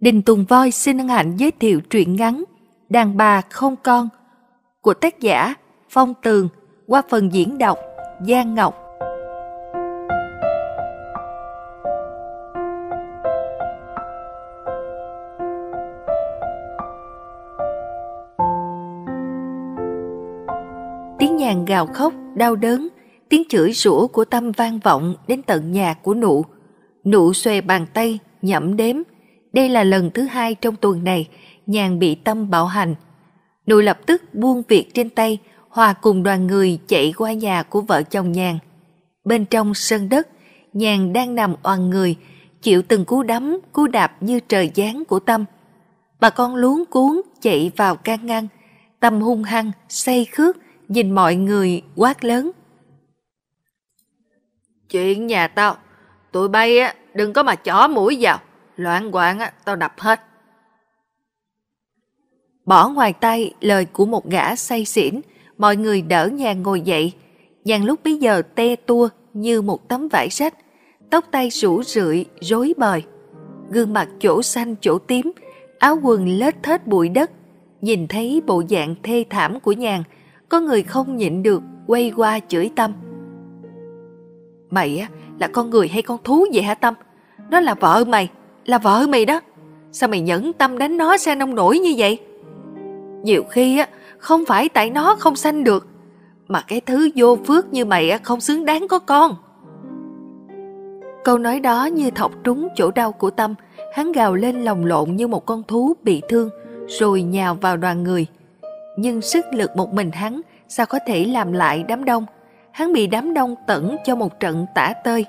Đình Tùng Voi xin hân hạnh giới thiệu truyện ngắn Đàn bà không con của tác giả Phong Tường qua phần diễn đọc Giang Ngọc. Tiếng nhàn gào khóc, đau đớn, tiếng chửi rủa của tâm vang vọng đến tận nhà của nụ. Nụ xòe bàn tay, nhẩm đếm, đây là lần thứ hai trong tuần này nhàn bị tâm bạo hành. Nội lập tức buông việc trên tay, Hòa cùng đoàn người chạy qua nhà của vợ chồng nhàn. Bên trong sân đất, nhàn đang nằm oằn người, chịu từng cú đấm, cú đạp như trời giáng của tâm. Bà con luống cuốn chạy vào can ngăn, tâm hung hăng, say khước, nhìn mọi người quát lớn. Chuyện nhà tao, tụi bay á, đừng có mà chó mũi vào loạn quạng á, tao đập hết. Bỏ ngoài tay lời của một gã say xỉn, mọi người đỡ nhàng ngồi dậy. Nhàng lúc bấy giờ te tua như một tấm vải sách, tóc tay rủ rượi, rối bời. Gương mặt chỗ xanh chỗ tím, áo quần lết thết bụi đất. Nhìn thấy bộ dạng thê thảm của nhàng, có người không nhịn được quay qua chửi Tâm. Mày á, là con người hay con thú vậy hả Tâm? Nó là vợ mày, là vợ mày đó Sao mày nhẫn tâm đánh nó xe nông nổi như vậy Nhiều khi á Không phải tại nó không sanh được Mà cái thứ vô phước như mày á Không xứng đáng có con Câu nói đó như thọc trúng chỗ đau của Tâm Hắn gào lên lòng lộn như một con thú bị thương Rồi nhào vào đoàn người Nhưng sức lực một mình hắn Sao có thể làm lại đám đông Hắn bị đám đông tẩn cho một trận tả tơi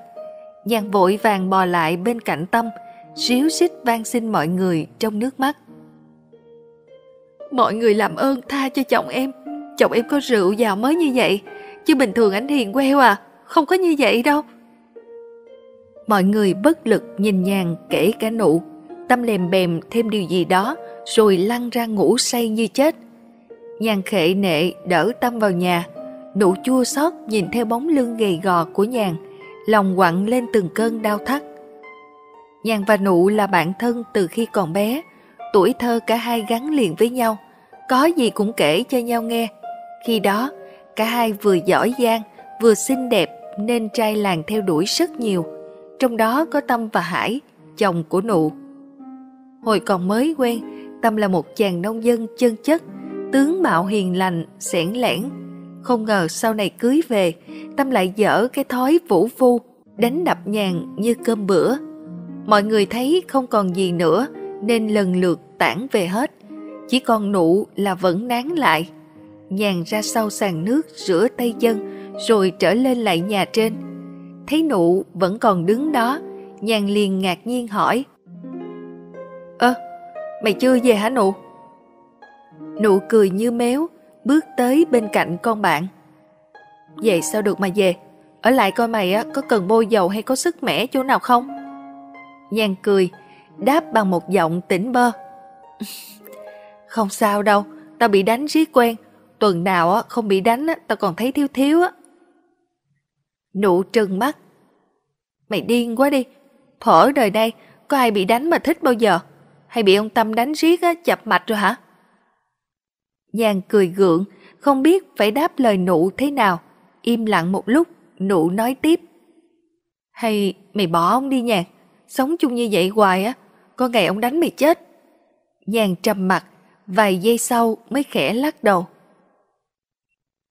Nhàn vội vàng bò lại bên cạnh Tâm ríu xích van xin mọi người trong nước mắt. Mọi người làm ơn tha cho chồng em, chồng em có rượu vào mới như vậy, chứ bình thường anh hiền queo à, không có như vậy đâu. Mọi người bất lực nhìn nhàng kể cả nụ, tâm lèm bèm thêm điều gì đó rồi lăn ra ngủ say như chết. Nhàn khệ nệ đỡ tâm vào nhà, nụ chua xót nhìn theo bóng lưng gầy gò của nhàn, lòng quặn lên từng cơn đau thắt. Nhàn và Nụ là bạn thân từ khi còn bé, tuổi thơ cả hai gắn liền với nhau, có gì cũng kể cho nhau nghe. Khi đó, cả hai vừa giỏi giang, vừa xinh đẹp nên trai làng theo đuổi rất nhiều, trong đó có Tâm và Hải, chồng của Nụ. Hồi còn mới quen, Tâm là một chàng nông dân chân chất, tướng mạo hiền lành, sẻn lẻn. Không ngờ sau này cưới về, Tâm lại dở cái thói vũ phu, đánh đập nhàn như cơm bữa. Mọi người thấy không còn gì nữa nên lần lượt tản về hết. Chỉ còn nụ là vẫn nán lại. Nhàn ra sau sàn nước rửa tay chân rồi trở lên lại nhà trên. Thấy nụ vẫn còn đứng đó, nhàn liền ngạc nhiên hỏi. Ơ, à, mày chưa về hả nụ? Nụ cười như méo, bước tới bên cạnh con bạn. Vậy sao được mà về? Ở lại coi mày á, có cần bôi dầu hay có sức mẻ chỗ nào không? Nhan cười, đáp bằng một giọng tỉnh bơ. Không sao đâu, tao bị đánh riết quen. Tuần nào không bị đánh tao còn thấy thiếu thiếu á. Nụ trừng mắt. Mày điên quá đi. Thở đời này, có ai bị đánh mà thích bao giờ? Hay bị ông Tâm đánh riết á, chập mạch rồi hả? Giang cười gượng, không biết phải đáp lời nụ thế nào. Im lặng một lúc, nụ nói tiếp. Hay mày bỏ ông đi nhạc? sống chung như vậy hoài á, có ngày ông đánh mày chết. Nhàn trầm mặt, vài giây sau mới khẽ lắc đầu.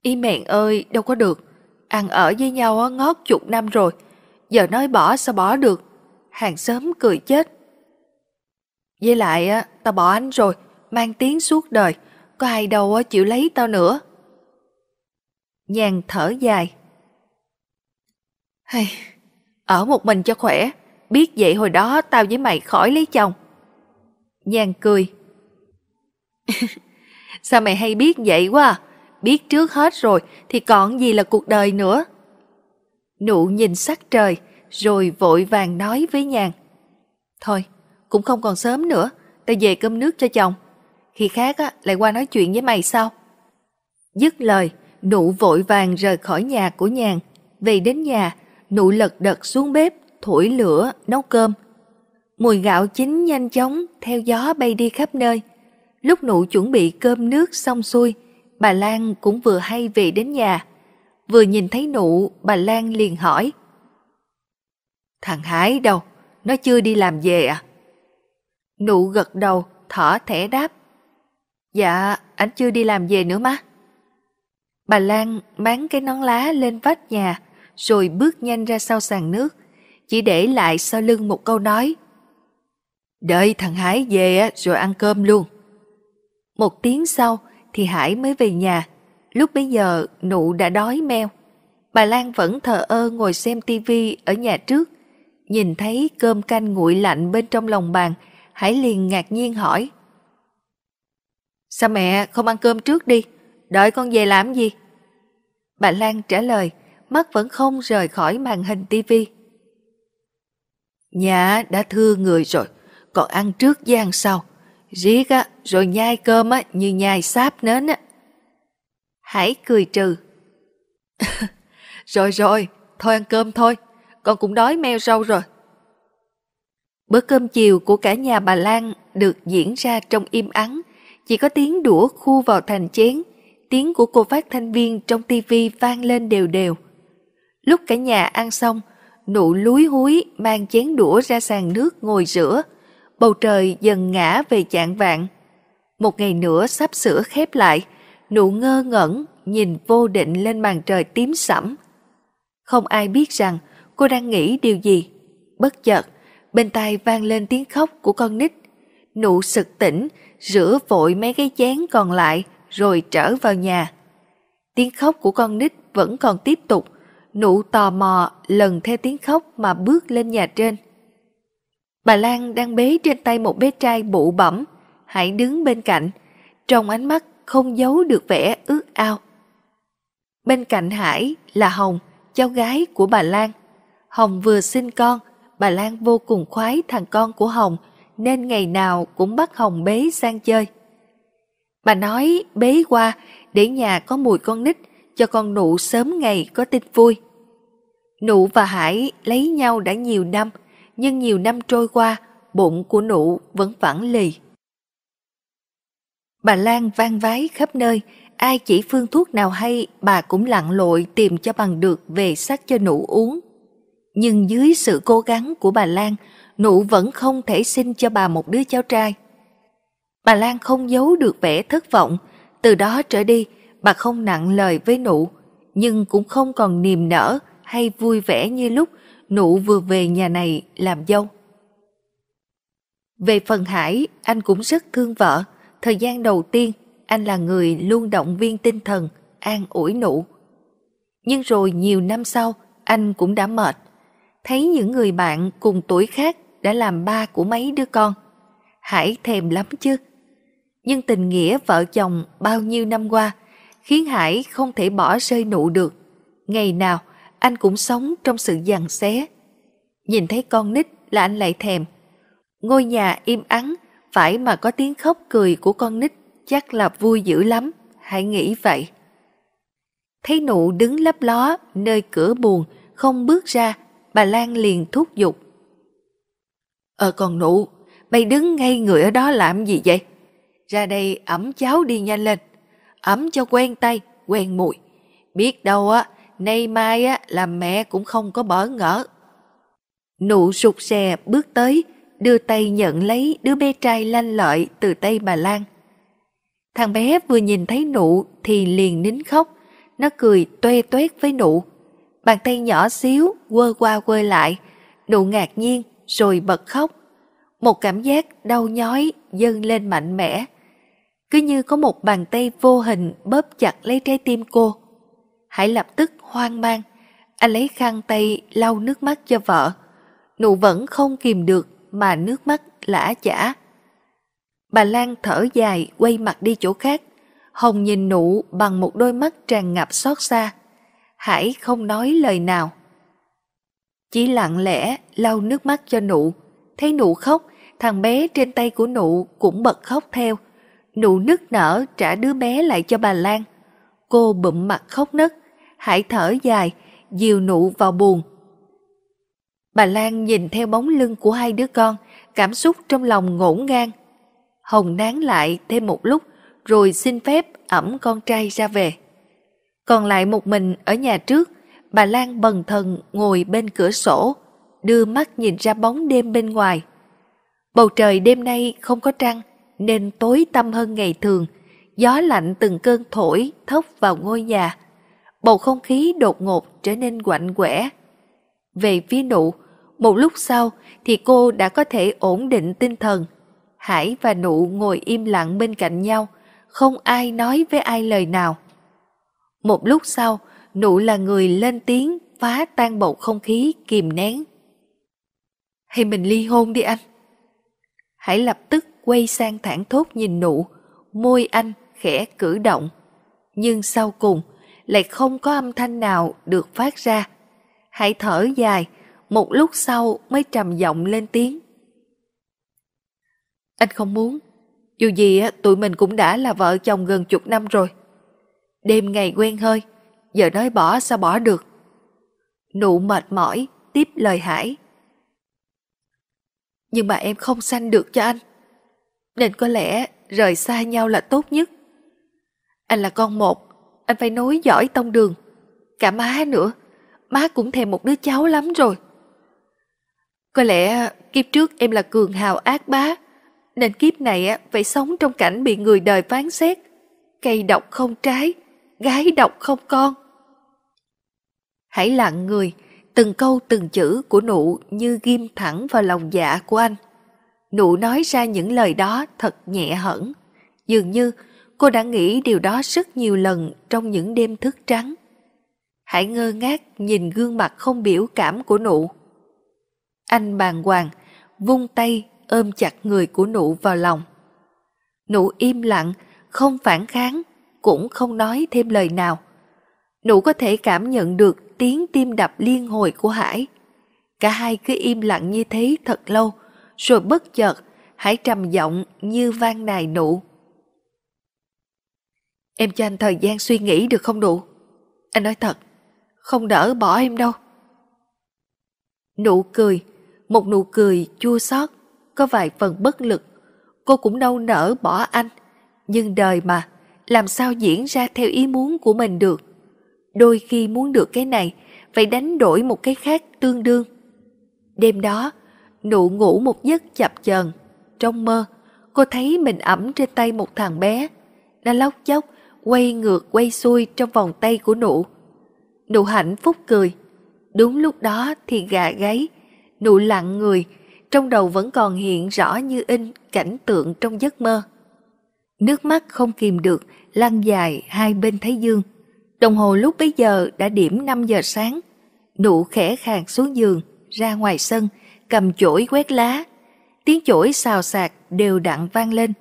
Y mẹn ơi, đâu có được. Ăn ở với nhau á, ngót chục năm rồi. Giờ nói bỏ sao bỏ được. Hàng xóm cười chết. Với lại á, tao bỏ anh rồi, mang tiếng suốt đời. Có ai đâu á, chịu lấy tao nữa. Nhàn thở dài. Hey, ở một mình cho khỏe biết vậy hồi đó tao với mày khỏi lấy chồng. Giang cười. cười. Sao mày hay biết vậy quá Biết trước hết rồi thì còn gì là cuộc đời nữa. Nụ nhìn sắc trời rồi vội vàng nói với nhàn. Thôi, cũng không còn sớm nữa, tao về cơm nước cho chồng. Khi khác á, lại qua nói chuyện với mày sau. Dứt lời, nụ vội vàng rời khỏi nhà của nhàn. Về đến nhà, nụ lật đật xuống bếp thổi lửa, nấu cơm. Mùi gạo chín nhanh chóng, theo gió bay đi khắp nơi. Lúc nụ chuẩn bị cơm nước xong xuôi, bà Lan cũng vừa hay về đến nhà. Vừa nhìn thấy nụ, bà Lan liền hỏi. Thằng Hải đâu? Nó chưa đi làm về à? Nụ gật đầu, thỏ thẻ đáp. Dạ, anh chưa đi làm về nữa má. Bà Lan máng cái nón lá lên vách nhà, rồi bước nhanh ra sau sàn nước chỉ để lại sau lưng một câu nói. Đợi thằng Hải về rồi ăn cơm luôn. Một tiếng sau thì Hải mới về nhà. Lúc bấy giờ nụ đã đói meo. Bà Lan vẫn thờ ơ ngồi xem tivi ở nhà trước. Nhìn thấy cơm canh nguội lạnh bên trong lòng bàn, Hải liền ngạc nhiên hỏi. Sao mẹ không ăn cơm trước đi, đợi con về làm gì? Bà Lan trả lời, mắt vẫn không rời khỏi màn hình tivi nhà đã thưa người rồi, còn ăn trước với ăn sau. Riết á, rồi nhai cơm á, như nhai sáp nến á. Hãy cười trừ. rồi rồi, thôi ăn cơm thôi, con cũng đói meo rau rồi. Bữa cơm chiều của cả nhà bà Lan được diễn ra trong im ắng, chỉ có tiếng đũa khu vào thành chén, tiếng của cô phát thanh viên trong tivi vang lên đều đều. Lúc cả nhà ăn xong, nụ lúi húi mang chén đũa ra sàn nước ngồi rửa. Bầu trời dần ngã về chạng vạn. Một ngày nữa sắp sửa khép lại, nụ ngơ ngẩn nhìn vô định lên màn trời tím sẫm. Không ai biết rằng cô đang nghĩ điều gì. Bất chợt, bên tai vang lên tiếng khóc của con nít. Nụ sực tỉnh, rửa vội mấy cái chén còn lại rồi trở vào nhà. Tiếng khóc của con nít vẫn còn tiếp tục, nụ tò mò lần theo tiếng khóc mà bước lên nhà trên. Bà Lan đang bế trên tay một bé trai bụ bẩm, hãy đứng bên cạnh, trong ánh mắt không giấu được vẻ ước ao. Bên cạnh Hải là Hồng, cháu gái của bà Lan. Hồng vừa sinh con, bà Lan vô cùng khoái thằng con của Hồng nên ngày nào cũng bắt Hồng bế sang chơi. Bà nói bế qua để nhà có mùi con nít cho con nụ sớm ngày có tin vui. Nụ và Hải lấy nhau đã nhiều năm, nhưng nhiều năm trôi qua, bụng của nụ vẫn phẳng lì. Bà Lan van vái khắp nơi, ai chỉ phương thuốc nào hay bà cũng lặn lội tìm cho bằng được về sắc cho nụ uống. Nhưng dưới sự cố gắng của bà Lan, nụ vẫn không thể sinh cho bà một đứa cháu trai. Bà Lan không giấu được vẻ thất vọng, từ đó trở đi bà không nặng lời với nụ, nhưng cũng không còn niềm nở hay vui vẻ như lúc nụ vừa về nhà này làm dâu. Về phần Hải, anh cũng rất thương vợ. Thời gian đầu tiên, anh là người luôn động viên tinh thần, an ủi nụ. Nhưng rồi nhiều năm sau, anh cũng đã mệt. Thấy những người bạn cùng tuổi khác đã làm ba của mấy đứa con. Hải thèm lắm chứ. Nhưng tình nghĩa vợ chồng bao nhiêu năm qua khiến Hải không thể bỏ rơi nụ được. Ngày nào anh cũng sống trong sự giằng xé. Nhìn thấy con nít là anh lại thèm. Ngôi nhà im ắng, phải mà có tiếng khóc cười của con nít chắc là vui dữ lắm, hãy nghĩ vậy. Thấy nụ đứng lấp ló nơi cửa buồn, không bước ra, bà Lan liền thúc giục. Ờ còn nụ, mày đứng ngay người ở đó làm gì vậy? Ra đây ẩm cháu đi nhanh lên, ẩm cho quen tay, quen mùi. Biết đâu á, Nay mai á, là mẹ cũng không có bỡ ngỡ. Nụ sụt sè bước tới, đưa tay nhận lấy đứa bé trai lanh lợi từ tay bà Lan. Thằng bé vừa nhìn thấy nụ thì liền nín khóc, nó cười toe toét với nụ. Bàn tay nhỏ xíu quơ qua quơ lại, nụ ngạc nhiên rồi bật khóc. Một cảm giác đau nhói dâng lên mạnh mẽ. Cứ như có một bàn tay vô hình bóp chặt lấy trái tim cô. Hải lập tức hoang mang. Anh lấy khăn tay lau nước mắt cho vợ. Nụ vẫn không kìm được mà nước mắt lã chả. Bà Lan thở dài quay mặt đi chỗ khác. Hồng nhìn nụ bằng một đôi mắt tràn ngập xót xa. Hải không nói lời nào. Chỉ lặng lẽ lau nước mắt cho nụ. Thấy nụ khóc, thằng bé trên tay của nụ cũng bật khóc theo. Nụ nức nở trả đứa bé lại cho bà Lan. Cô bụm mặt khóc nấc, hãy thở dài, dìu nụ vào buồn. Bà Lan nhìn theo bóng lưng của hai đứa con, cảm xúc trong lòng ngổn ngang. Hồng nán lại thêm một lúc, rồi xin phép ẩm con trai ra về. Còn lại một mình ở nhà trước, bà Lan bần thần ngồi bên cửa sổ, đưa mắt nhìn ra bóng đêm bên ngoài. Bầu trời đêm nay không có trăng, nên tối tăm hơn ngày thường, gió lạnh từng cơn thổi thốc vào ngôi nhà bầu không khí đột ngột trở nên quạnh quẽ. Về phía nụ, một lúc sau thì cô đã có thể ổn định tinh thần. Hải và nụ ngồi im lặng bên cạnh nhau, không ai nói với ai lời nào. Một lúc sau, nụ là người lên tiếng phá tan bầu không khí kìm nén. Hay mình ly hôn đi anh. Hãy lập tức quay sang thẳng thốt nhìn nụ, môi anh khẽ cử động. Nhưng sau cùng, lại không có âm thanh nào được phát ra. Hãy thở dài, một lúc sau mới trầm giọng lên tiếng. Anh không muốn, dù gì tụi mình cũng đã là vợ chồng gần chục năm rồi. Đêm ngày quen hơi, giờ nói bỏ sao bỏ được. Nụ mệt mỏi, tiếp lời Hải. Nhưng mà em không sanh được cho anh. Nên có lẽ rời xa nhau là tốt nhất. Anh là con một, anh phải nối giỏi tông đường. Cả má nữa, má cũng thèm một đứa cháu lắm rồi. Có lẽ kiếp trước em là cường hào ác bá, nên kiếp này phải sống trong cảnh bị người đời phán xét. Cây độc không trái, gái độc không con. Hãy lặng người, từng câu từng chữ của nụ như ghim thẳng vào lòng dạ của anh. Nụ nói ra những lời đó thật nhẹ hẳn, dường như Cô đã nghĩ điều đó rất nhiều lần trong những đêm thức trắng. Hãy ngơ ngác nhìn gương mặt không biểu cảm của nụ. Anh bàng hoàng, vung tay ôm chặt người của nụ vào lòng. Nụ im lặng, không phản kháng, cũng không nói thêm lời nào. Nụ có thể cảm nhận được tiếng tim đập liên hồi của Hải. Cả hai cứ im lặng như thế thật lâu, rồi bất chợt Hải trầm giọng như vang nài nụ. Em cho anh thời gian suy nghĩ được không đủ Anh nói thật Không đỡ bỏ em đâu Nụ cười Một nụ cười chua xót Có vài phần bất lực Cô cũng đâu nỡ bỏ anh Nhưng đời mà Làm sao diễn ra theo ý muốn của mình được Đôi khi muốn được cái này Phải đánh đổi một cái khác tương đương Đêm đó Nụ ngủ một giấc chập chờn Trong mơ Cô thấy mình ẩm trên tay một thằng bé Nó lóc chóc quay ngược quay xuôi trong vòng tay của nụ. Nụ hạnh phúc cười. Đúng lúc đó thì gà gáy, nụ lặng người, trong đầu vẫn còn hiện rõ như in cảnh tượng trong giấc mơ. Nước mắt không kìm được, lăn dài hai bên thái dương. Đồng hồ lúc bấy giờ đã điểm 5 giờ sáng. Nụ khẽ khàng xuống giường, ra ngoài sân, cầm chổi quét lá. Tiếng chổi xào xạc đều đặn vang lên.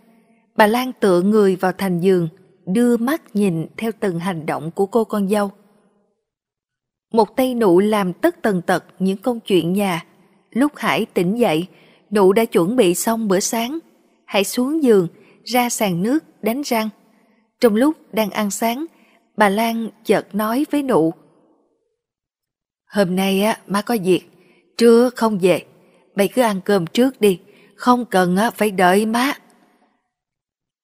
Bà Lan tựa người vào thành giường, đưa mắt nhìn theo từng hành động của cô con dâu. Một tay nụ làm tất tần tật những công chuyện nhà. Lúc Hải tỉnh dậy, nụ đã chuẩn bị xong bữa sáng. Hãy xuống giường, ra sàn nước, đánh răng. Trong lúc đang ăn sáng, bà Lan chợt nói với nụ. Hôm nay á, má có việc, trưa không về. Mày cứ ăn cơm trước đi, không cần á, phải đợi má.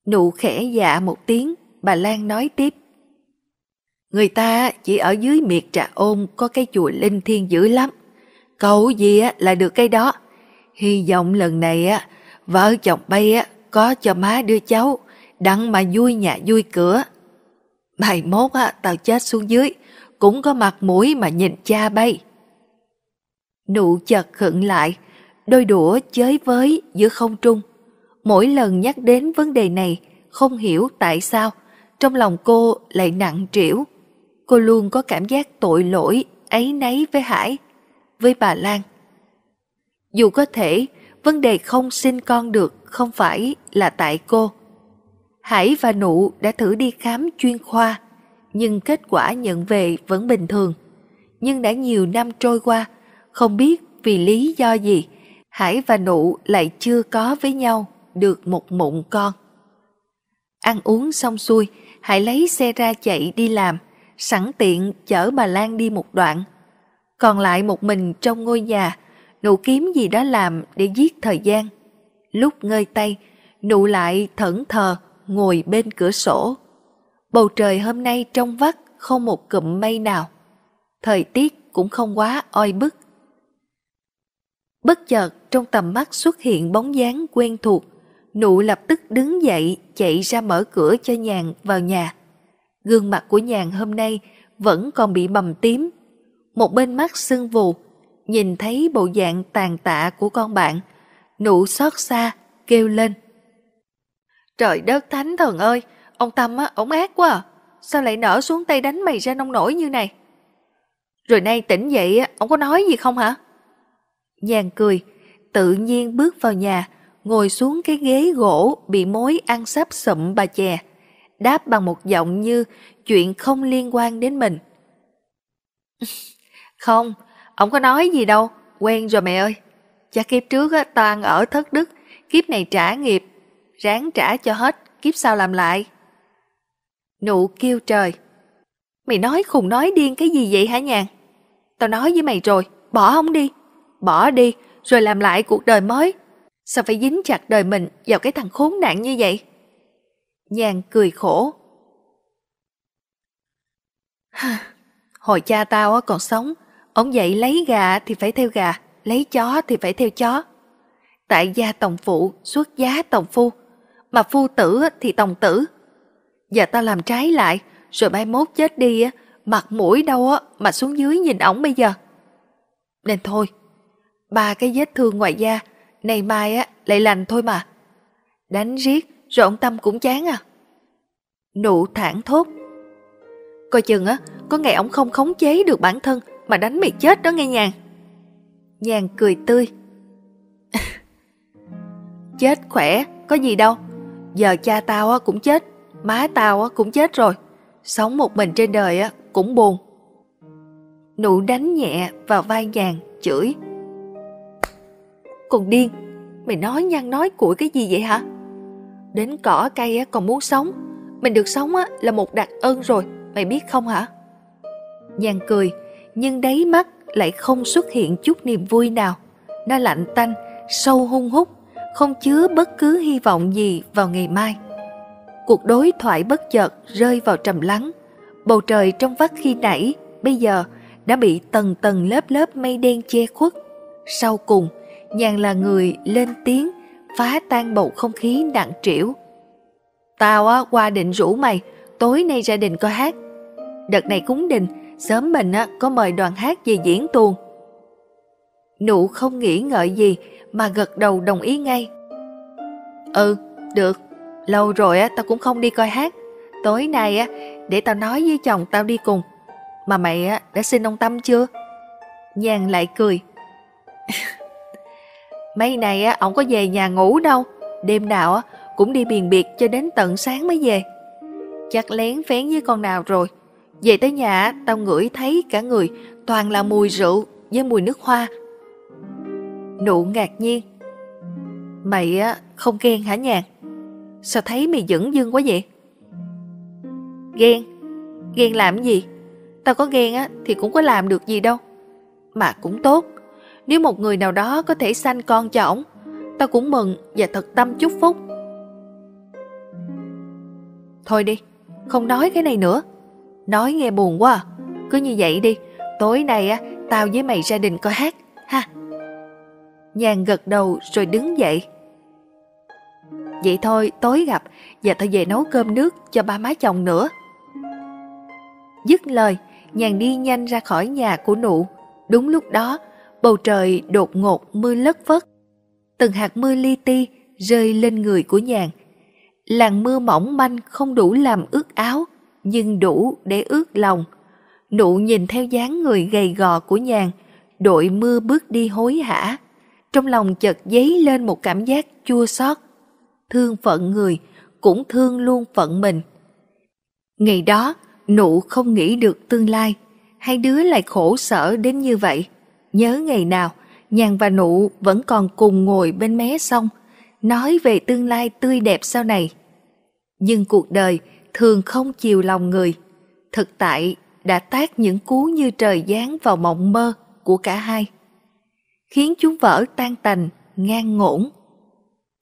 Nụ khẽ dạ một tiếng, bà Lan nói tiếp. Người ta chỉ ở dưới miệt trà ôn có cái chùa linh thiên dữ lắm. Cậu gì á là được cái đó. Hy vọng lần này á, vợ chồng bay á, có cho má đưa cháu, đặng mà vui nhà vui cửa. Mai mốt á, tao chết xuống dưới, cũng có mặt mũi mà nhìn cha bay. Nụ chật khựng lại, đôi đũa chới với giữa không trung. Mỗi lần nhắc đến vấn đề này, không hiểu tại sao trong lòng cô lại nặng trĩu. Cô luôn có cảm giác tội lỗi, ấy nấy với Hải, với bà Lan. Dù có thể, vấn đề không sinh con được không phải là tại cô. Hải và Nụ đã thử đi khám chuyên khoa, nhưng kết quả nhận về vẫn bình thường. Nhưng đã nhiều năm trôi qua, không biết vì lý do gì, Hải và Nụ lại chưa có với nhau được một mụn con. Ăn uống xong xuôi, hãy lấy xe ra chạy đi làm, sẵn tiện chở bà Lan đi một đoạn. Còn lại một mình trong ngôi nhà, nụ kiếm gì đó làm để giết thời gian. Lúc ngơi tay, nụ lại thẫn thờ ngồi bên cửa sổ. Bầu trời hôm nay trong vắt không một cụm mây nào. Thời tiết cũng không quá oi bức. Bất chợt trong tầm mắt xuất hiện bóng dáng quen thuộc, Nụ lập tức đứng dậy chạy ra mở cửa cho nhàn vào nhà. Gương mặt của nhàn hôm nay vẫn còn bị bầm tím. Một bên mắt sưng vù, nhìn thấy bộ dạng tàn tạ của con bạn. Nụ xót xa, kêu lên. Trời đất thánh thần ơi, ông Tâm á, ổng ác quá à. Sao lại nở xuống tay đánh mày ra nông nổi như này? Rồi nay tỉnh dậy, ổng có nói gì không hả? Nhàn cười, tự nhiên bước vào nhà, ngồi xuống cái ghế gỗ bị mối ăn sắp sụm bà chè, đáp bằng một giọng như chuyện không liên quan đến mình. Không, ông có nói gì đâu, quen rồi mẹ ơi. cha kiếp trước toàn ở thất đức, kiếp này trả nghiệp, ráng trả cho hết, kiếp sau làm lại. Nụ kêu trời. Mày nói khùng nói điên cái gì vậy hả nhàn? Tao nói với mày rồi, bỏ ông đi. Bỏ đi, rồi làm lại cuộc đời mới, Sao phải dính chặt đời mình vào cái thằng khốn nạn như vậy? Nhàn cười khổ. Hồi cha tao còn sống, ông dạy lấy gà thì phải theo gà, lấy chó thì phải theo chó. Tại gia tòng phụ, xuất giá tòng phu, mà phu tử thì tòng tử. Giờ tao làm trái lại, rồi mai mốt chết đi, mặt mũi đâu mà xuống dưới nhìn ổng bây giờ. Nên thôi, ba cái vết thương ngoài da nay mai á, lại lành thôi mà. Đánh riết, rồi ông Tâm cũng chán à. Nụ thản thốt. Coi chừng á, có ngày ông không khống chế được bản thân mà đánh mày chết đó nghe nhàng Nhàn cười tươi. chết khỏe, có gì đâu. Giờ cha tao á cũng chết, má tao á cũng chết rồi. Sống một mình trên đời á cũng buồn. Nụ đánh nhẹ vào vai nhàn, chửi còn điên Mày nói nhăn nói củi cái gì vậy hả Đến cỏ cây còn muốn sống Mình được sống là một đặc ân rồi Mày biết không hả Nhàn cười Nhưng đáy mắt lại không xuất hiện chút niềm vui nào Nó lạnh tanh Sâu hung hút Không chứa bất cứ hy vọng gì vào ngày mai Cuộc đối thoại bất chợt Rơi vào trầm lắng Bầu trời trong vắt khi nãy Bây giờ đã bị tầng tầng lớp lớp mây đen che khuất. Sau cùng, nhàn là người lên tiếng phá tan bầu không khí nặng trĩu tao á qua định rủ mày tối nay gia đình coi hát đợt này cúng đình sớm mình á có mời đoàn hát về diễn tuồng nụ không nghĩ ngợi gì mà gật đầu đồng ý ngay ừ được lâu rồi á tao cũng không đi coi hát tối nay á để tao nói với chồng tao đi cùng mà mày á đã xin ông tâm chưa nhàn lại cười Mấy này á, ông có về nhà ngủ đâu, đêm nào á, cũng đi biền biệt cho đến tận sáng mới về. Chắc lén phén với con nào rồi. Về tới nhà, tao ngửi thấy cả người toàn là mùi rượu với mùi nước hoa. Nụ ngạc nhiên. Mày á, không ghen hả nhàn? Sao thấy mày dững dưng quá vậy? Ghen? Ghen làm gì? Tao có ghen á thì cũng có làm được gì đâu. Mà cũng tốt, nếu một người nào đó có thể sanh con cho ổng, tao cũng mừng và thật tâm chúc phúc. Thôi đi, không nói cái này nữa. Nói nghe buồn quá à. Cứ như vậy đi, tối nay á tao với mày gia đình coi hát, ha. Nhàn gật đầu rồi đứng dậy. Vậy thôi, tối gặp và tao về nấu cơm nước cho ba má chồng nữa. Dứt lời, nhàn đi nhanh ra khỏi nhà của nụ. Đúng lúc đó, bầu trời đột ngột mưa lất vất. Từng hạt mưa li ti rơi lên người của nhàn. làng mưa mỏng manh không đủ làm ướt áo, nhưng đủ để ướt lòng. Nụ nhìn theo dáng người gầy gò của nhàn, đội mưa bước đi hối hả. Trong lòng chợt dấy lên một cảm giác chua xót, thương phận người, cũng thương luôn phận mình. Ngày đó, nụ không nghĩ được tương lai, hai đứa lại khổ sở đến như vậy. Nhớ ngày nào, nhàn và nụ vẫn còn cùng ngồi bên mé sông, nói về tương lai tươi đẹp sau này. Nhưng cuộc đời thường không chiều lòng người. Thực tại đã tác những cú như trời giáng vào mộng mơ của cả hai. Khiến chúng vỡ tan tành, ngang ngổn.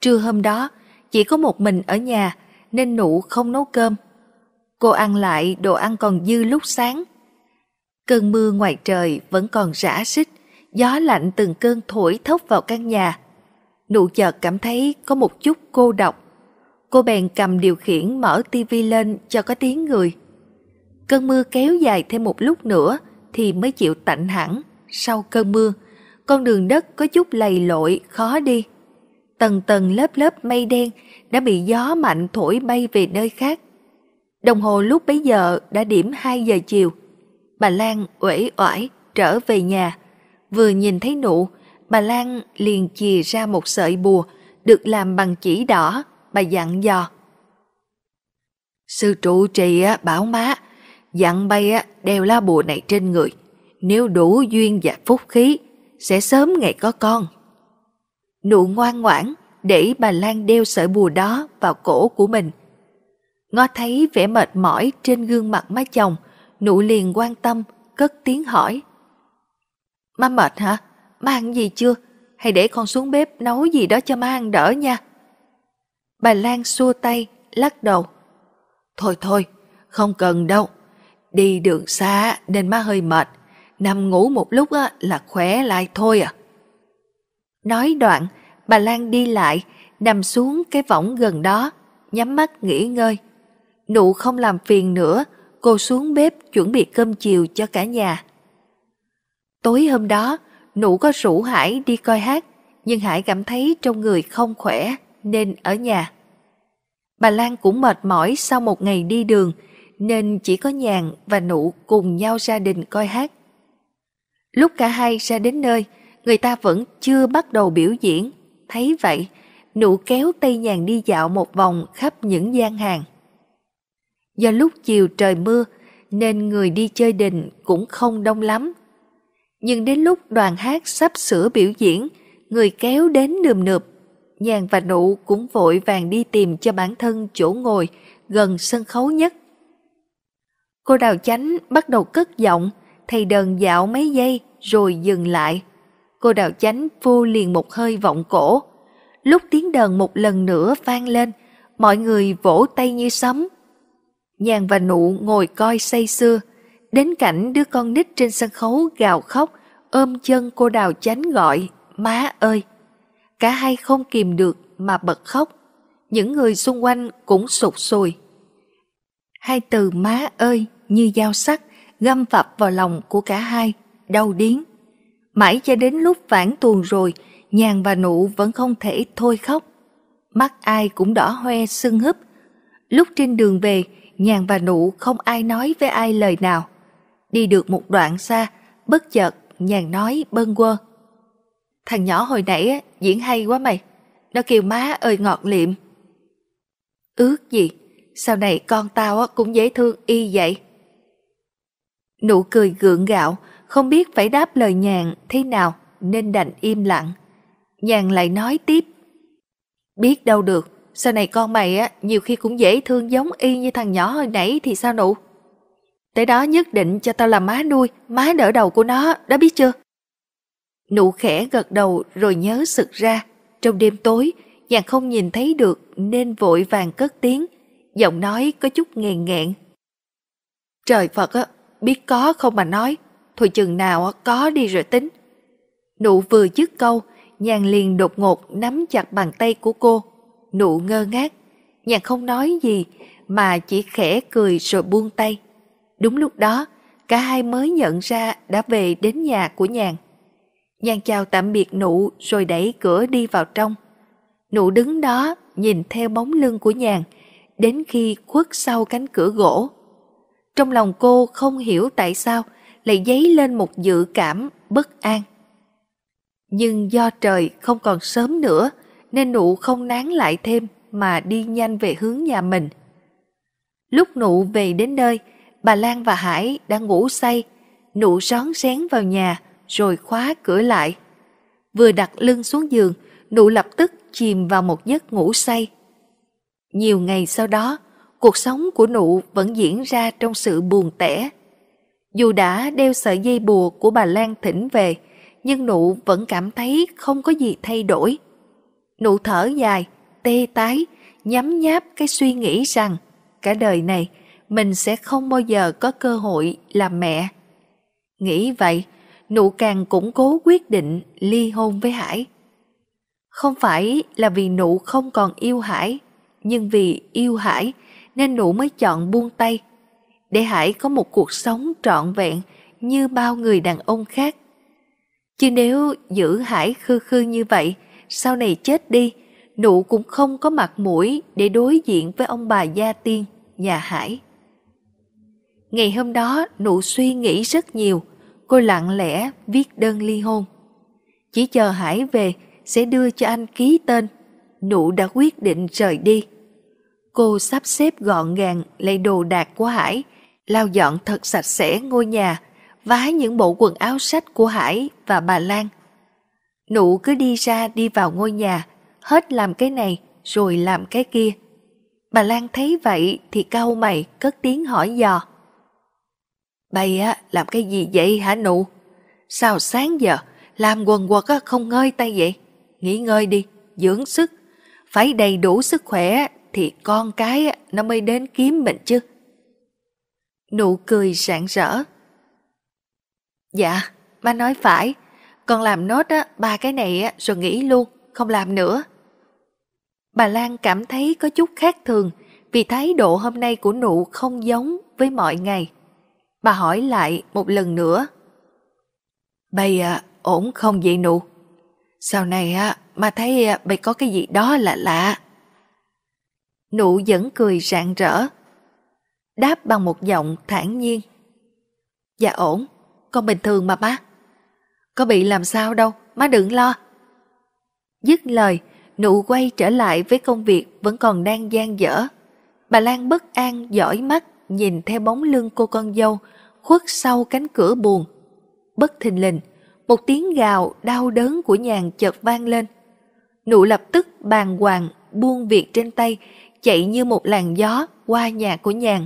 Trưa hôm đó, chỉ có một mình ở nhà nên nụ không nấu cơm. Cô ăn lại đồ ăn còn dư lúc sáng. Cơn mưa ngoài trời vẫn còn rã xích gió lạnh từng cơn thổi thốc vào căn nhà. Nụ chợt cảm thấy có một chút cô độc. Cô bèn cầm điều khiển mở tivi lên cho có tiếng người. Cơn mưa kéo dài thêm một lúc nữa thì mới chịu tạnh hẳn. Sau cơn mưa, con đường đất có chút lầy lội, khó đi. Tầng tầng lớp lớp mây đen đã bị gió mạnh thổi bay về nơi khác. Đồng hồ lúc bấy giờ đã điểm 2 giờ chiều. Bà Lan uể oải trở về nhà. Vừa nhìn thấy nụ, bà Lan liền chìa ra một sợi bùa được làm bằng chỉ đỏ, bà dặn dò. Sư trụ trì bảo má, dặn bay đeo lá bùa này trên người, nếu đủ duyên và phúc khí, sẽ sớm ngày có con. Nụ ngoan ngoãn để bà Lan đeo sợi bùa đó vào cổ của mình. Ngó thấy vẻ mệt mỏi trên gương mặt má chồng, nụ liền quan tâm, cất tiếng hỏi. Má mệt hả? Má ăn gì chưa? hãy để con xuống bếp nấu gì đó cho má ăn đỡ nha. Bà Lan xua tay, lắc đầu. Thôi thôi, không cần đâu. Đi đường xa nên má hơi mệt. Nằm ngủ một lúc là khỏe lại thôi à. Nói đoạn, bà Lan đi lại, nằm xuống cái võng gần đó, nhắm mắt nghỉ ngơi. Nụ không làm phiền nữa, cô xuống bếp chuẩn bị cơm chiều cho cả nhà. Tối hôm đó, Nụ có rủ Hải đi coi hát, nhưng Hải cảm thấy trong người không khỏe nên ở nhà. Bà Lan cũng mệt mỏi sau một ngày đi đường nên chỉ có Nhàn và Nụ cùng nhau ra đình coi hát. Lúc cả hai ra đến nơi, người ta vẫn chưa bắt đầu biểu diễn. Thấy vậy, Nụ kéo tay Nhàn đi dạo một vòng khắp những gian hàng. Do lúc chiều trời mưa nên người đi chơi đình cũng không đông lắm nhưng đến lúc đoàn hát sắp sửa biểu diễn, người kéo đến nườm nượp. Nhàn và nụ cũng vội vàng đi tìm cho bản thân chỗ ngồi gần sân khấu nhất. Cô Đào Chánh bắt đầu cất giọng, thầy đờn dạo mấy giây rồi dừng lại. Cô Đào Chánh vô liền một hơi vọng cổ. Lúc tiếng đờn một lần nữa vang lên, mọi người vỗ tay như sấm. Nhàn và nụ ngồi coi say xưa, Đến cảnh đứa con nít trên sân khấu gào khóc, ôm chân cô đào chánh gọi, má ơi. Cả hai không kìm được mà bật khóc. Những người xung quanh cũng sụt sùi. Hai từ má ơi như dao sắc găm phập vào lòng của cả hai, đau điến. Mãi cho đến lúc vãn tuồng rồi, nhàn và nụ vẫn không thể thôi khóc. Mắt ai cũng đỏ hoe sưng húp. Lúc trên đường về, nhàn và nụ không ai nói với ai lời nào. Đi được một đoạn xa, bất chợt nhàn nói bâng quơ. Thằng nhỏ hồi nãy diễn hay quá mày. Nó kêu má ơi ngọt liệm. Ước gì, sau này con tao cũng dễ thương y vậy. Nụ cười gượng gạo, không biết phải đáp lời nhàn thế nào nên đành im lặng. Nhàn lại nói tiếp. Biết đâu được, sau này con mày nhiều khi cũng dễ thương giống y như thằng nhỏ hồi nãy thì sao nụ? Tới đó nhất định cho tao làm má nuôi, má đỡ đầu của nó, đã biết chưa? Nụ khẽ gật đầu rồi nhớ sực ra. Trong đêm tối, chàng không nhìn thấy được nên vội vàng cất tiếng. Giọng nói có chút nghèn nghẹn. Trời Phật á, biết có không mà nói. Thôi chừng nào có đi rồi tính. Nụ vừa dứt câu, nhàn liền đột ngột nắm chặt bàn tay của cô. Nụ ngơ ngác, nhàn không nói gì mà chỉ khẽ cười rồi buông tay. Đúng lúc đó, cả hai mới nhận ra đã về đến nhà của nhàn. Nhàn chào tạm biệt nụ rồi đẩy cửa đi vào trong. Nụ đứng đó nhìn theo bóng lưng của nhàn đến khi khuất sau cánh cửa gỗ. Trong lòng cô không hiểu tại sao lại dấy lên một dự cảm bất an. Nhưng do trời không còn sớm nữa nên nụ không nán lại thêm mà đi nhanh về hướng nhà mình. Lúc nụ về đến nơi, bà Lan và Hải đang ngủ say, nụ rón rén vào nhà rồi khóa cửa lại. Vừa đặt lưng xuống giường, nụ lập tức chìm vào một giấc ngủ say. Nhiều ngày sau đó, cuộc sống của nụ vẫn diễn ra trong sự buồn tẻ. Dù đã đeo sợi dây bùa của bà Lan thỉnh về, nhưng nụ vẫn cảm thấy không có gì thay đổi. Nụ thở dài, tê tái, nhắm nháp cái suy nghĩ rằng cả đời này mình sẽ không bao giờ có cơ hội làm mẹ. Nghĩ vậy, nụ càng củng cố quyết định ly hôn với Hải. Không phải là vì nụ không còn yêu Hải, nhưng vì yêu Hải nên nụ mới chọn buông tay, để Hải có một cuộc sống trọn vẹn như bao người đàn ông khác. Chứ nếu giữ Hải khư khư như vậy, sau này chết đi, nụ cũng không có mặt mũi để đối diện với ông bà gia tiên nhà Hải. Ngày hôm đó nụ suy nghĩ rất nhiều, cô lặng lẽ viết đơn ly hôn. Chỉ chờ Hải về sẽ đưa cho anh ký tên. Nụ đã quyết định rời đi. Cô sắp xếp gọn gàng lấy đồ đạc của Hải, lau dọn thật sạch sẽ ngôi nhà, vá những bộ quần áo sách của Hải và bà Lan. Nụ cứ đi ra đi vào ngôi nhà, hết làm cái này rồi làm cái kia. Bà Lan thấy vậy thì cau mày cất tiếng hỏi dò. Bây á, làm cái gì vậy hả nụ? Sao sáng giờ, làm quần quật á, không ngơi tay vậy? Nghỉ ngơi đi, dưỡng sức. Phải đầy đủ sức khỏe thì con cái á, nó mới đến kiếm mình chứ. Nụ cười sảng rỡ. Dạ, ba nói phải. Con làm nốt á, ba cái này á, rồi nghỉ luôn, không làm nữa. Bà Lan cảm thấy có chút khác thường vì thái độ hôm nay của nụ không giống với mọi ngày. Bà hỏi lại một lần nữa. Bây à, ổn không vậy nụ? Sau này á, à, mà thấy à, bây có cái gì đó lạ lạ. Nụ vẫn cười rạng rỡ. Đáp bằng một giọng thản nhiên. Dạ ổn, con bình thường mà má. Có bị làm sao đâu, má đừng lo. Dứt lời, nụ quay trở lại với công việc vẫn còn đang gian dở. Bà Lan bất an, dõi mắt, nhìn theo bóng lưng cô con dâu khuất sau cánh cửa buồn. Bất thình lình, một tiếng gào đau đớn của nhàn chợt vang lên. Nụ lập tức bàn hoàng buông việc trên tay, chạy như một làn gió qua nhà của nhàn.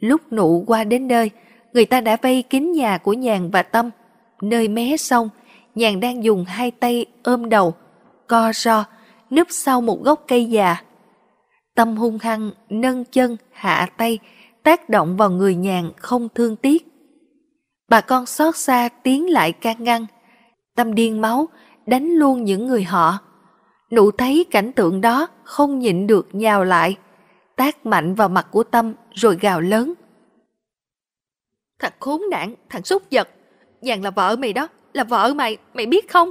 Lúc nụ qua đến nơi, người ta đã vây kín nhà của nhàn và Tâm. Nơi mé xong, nhàn đang dùng hai tay ôm đầu, co ro, núp sau một gốc cây già. Tâm hung hăng nâng chân hạ tay, tác động vào người nhàn không thương tiếc. Bà con xót xa tiến lại can ngăn, tâm điên máu, đánh luôn những người họ. Nụ thấy cảnh tượng đó không nhịn được nhào lại, tác mạnh vào mặt của Tâm rồi gào lớn. Thằng khốn nạn, thằng xúc vật, nhàn là vợ mày đó, là vợ mày, mày biết không?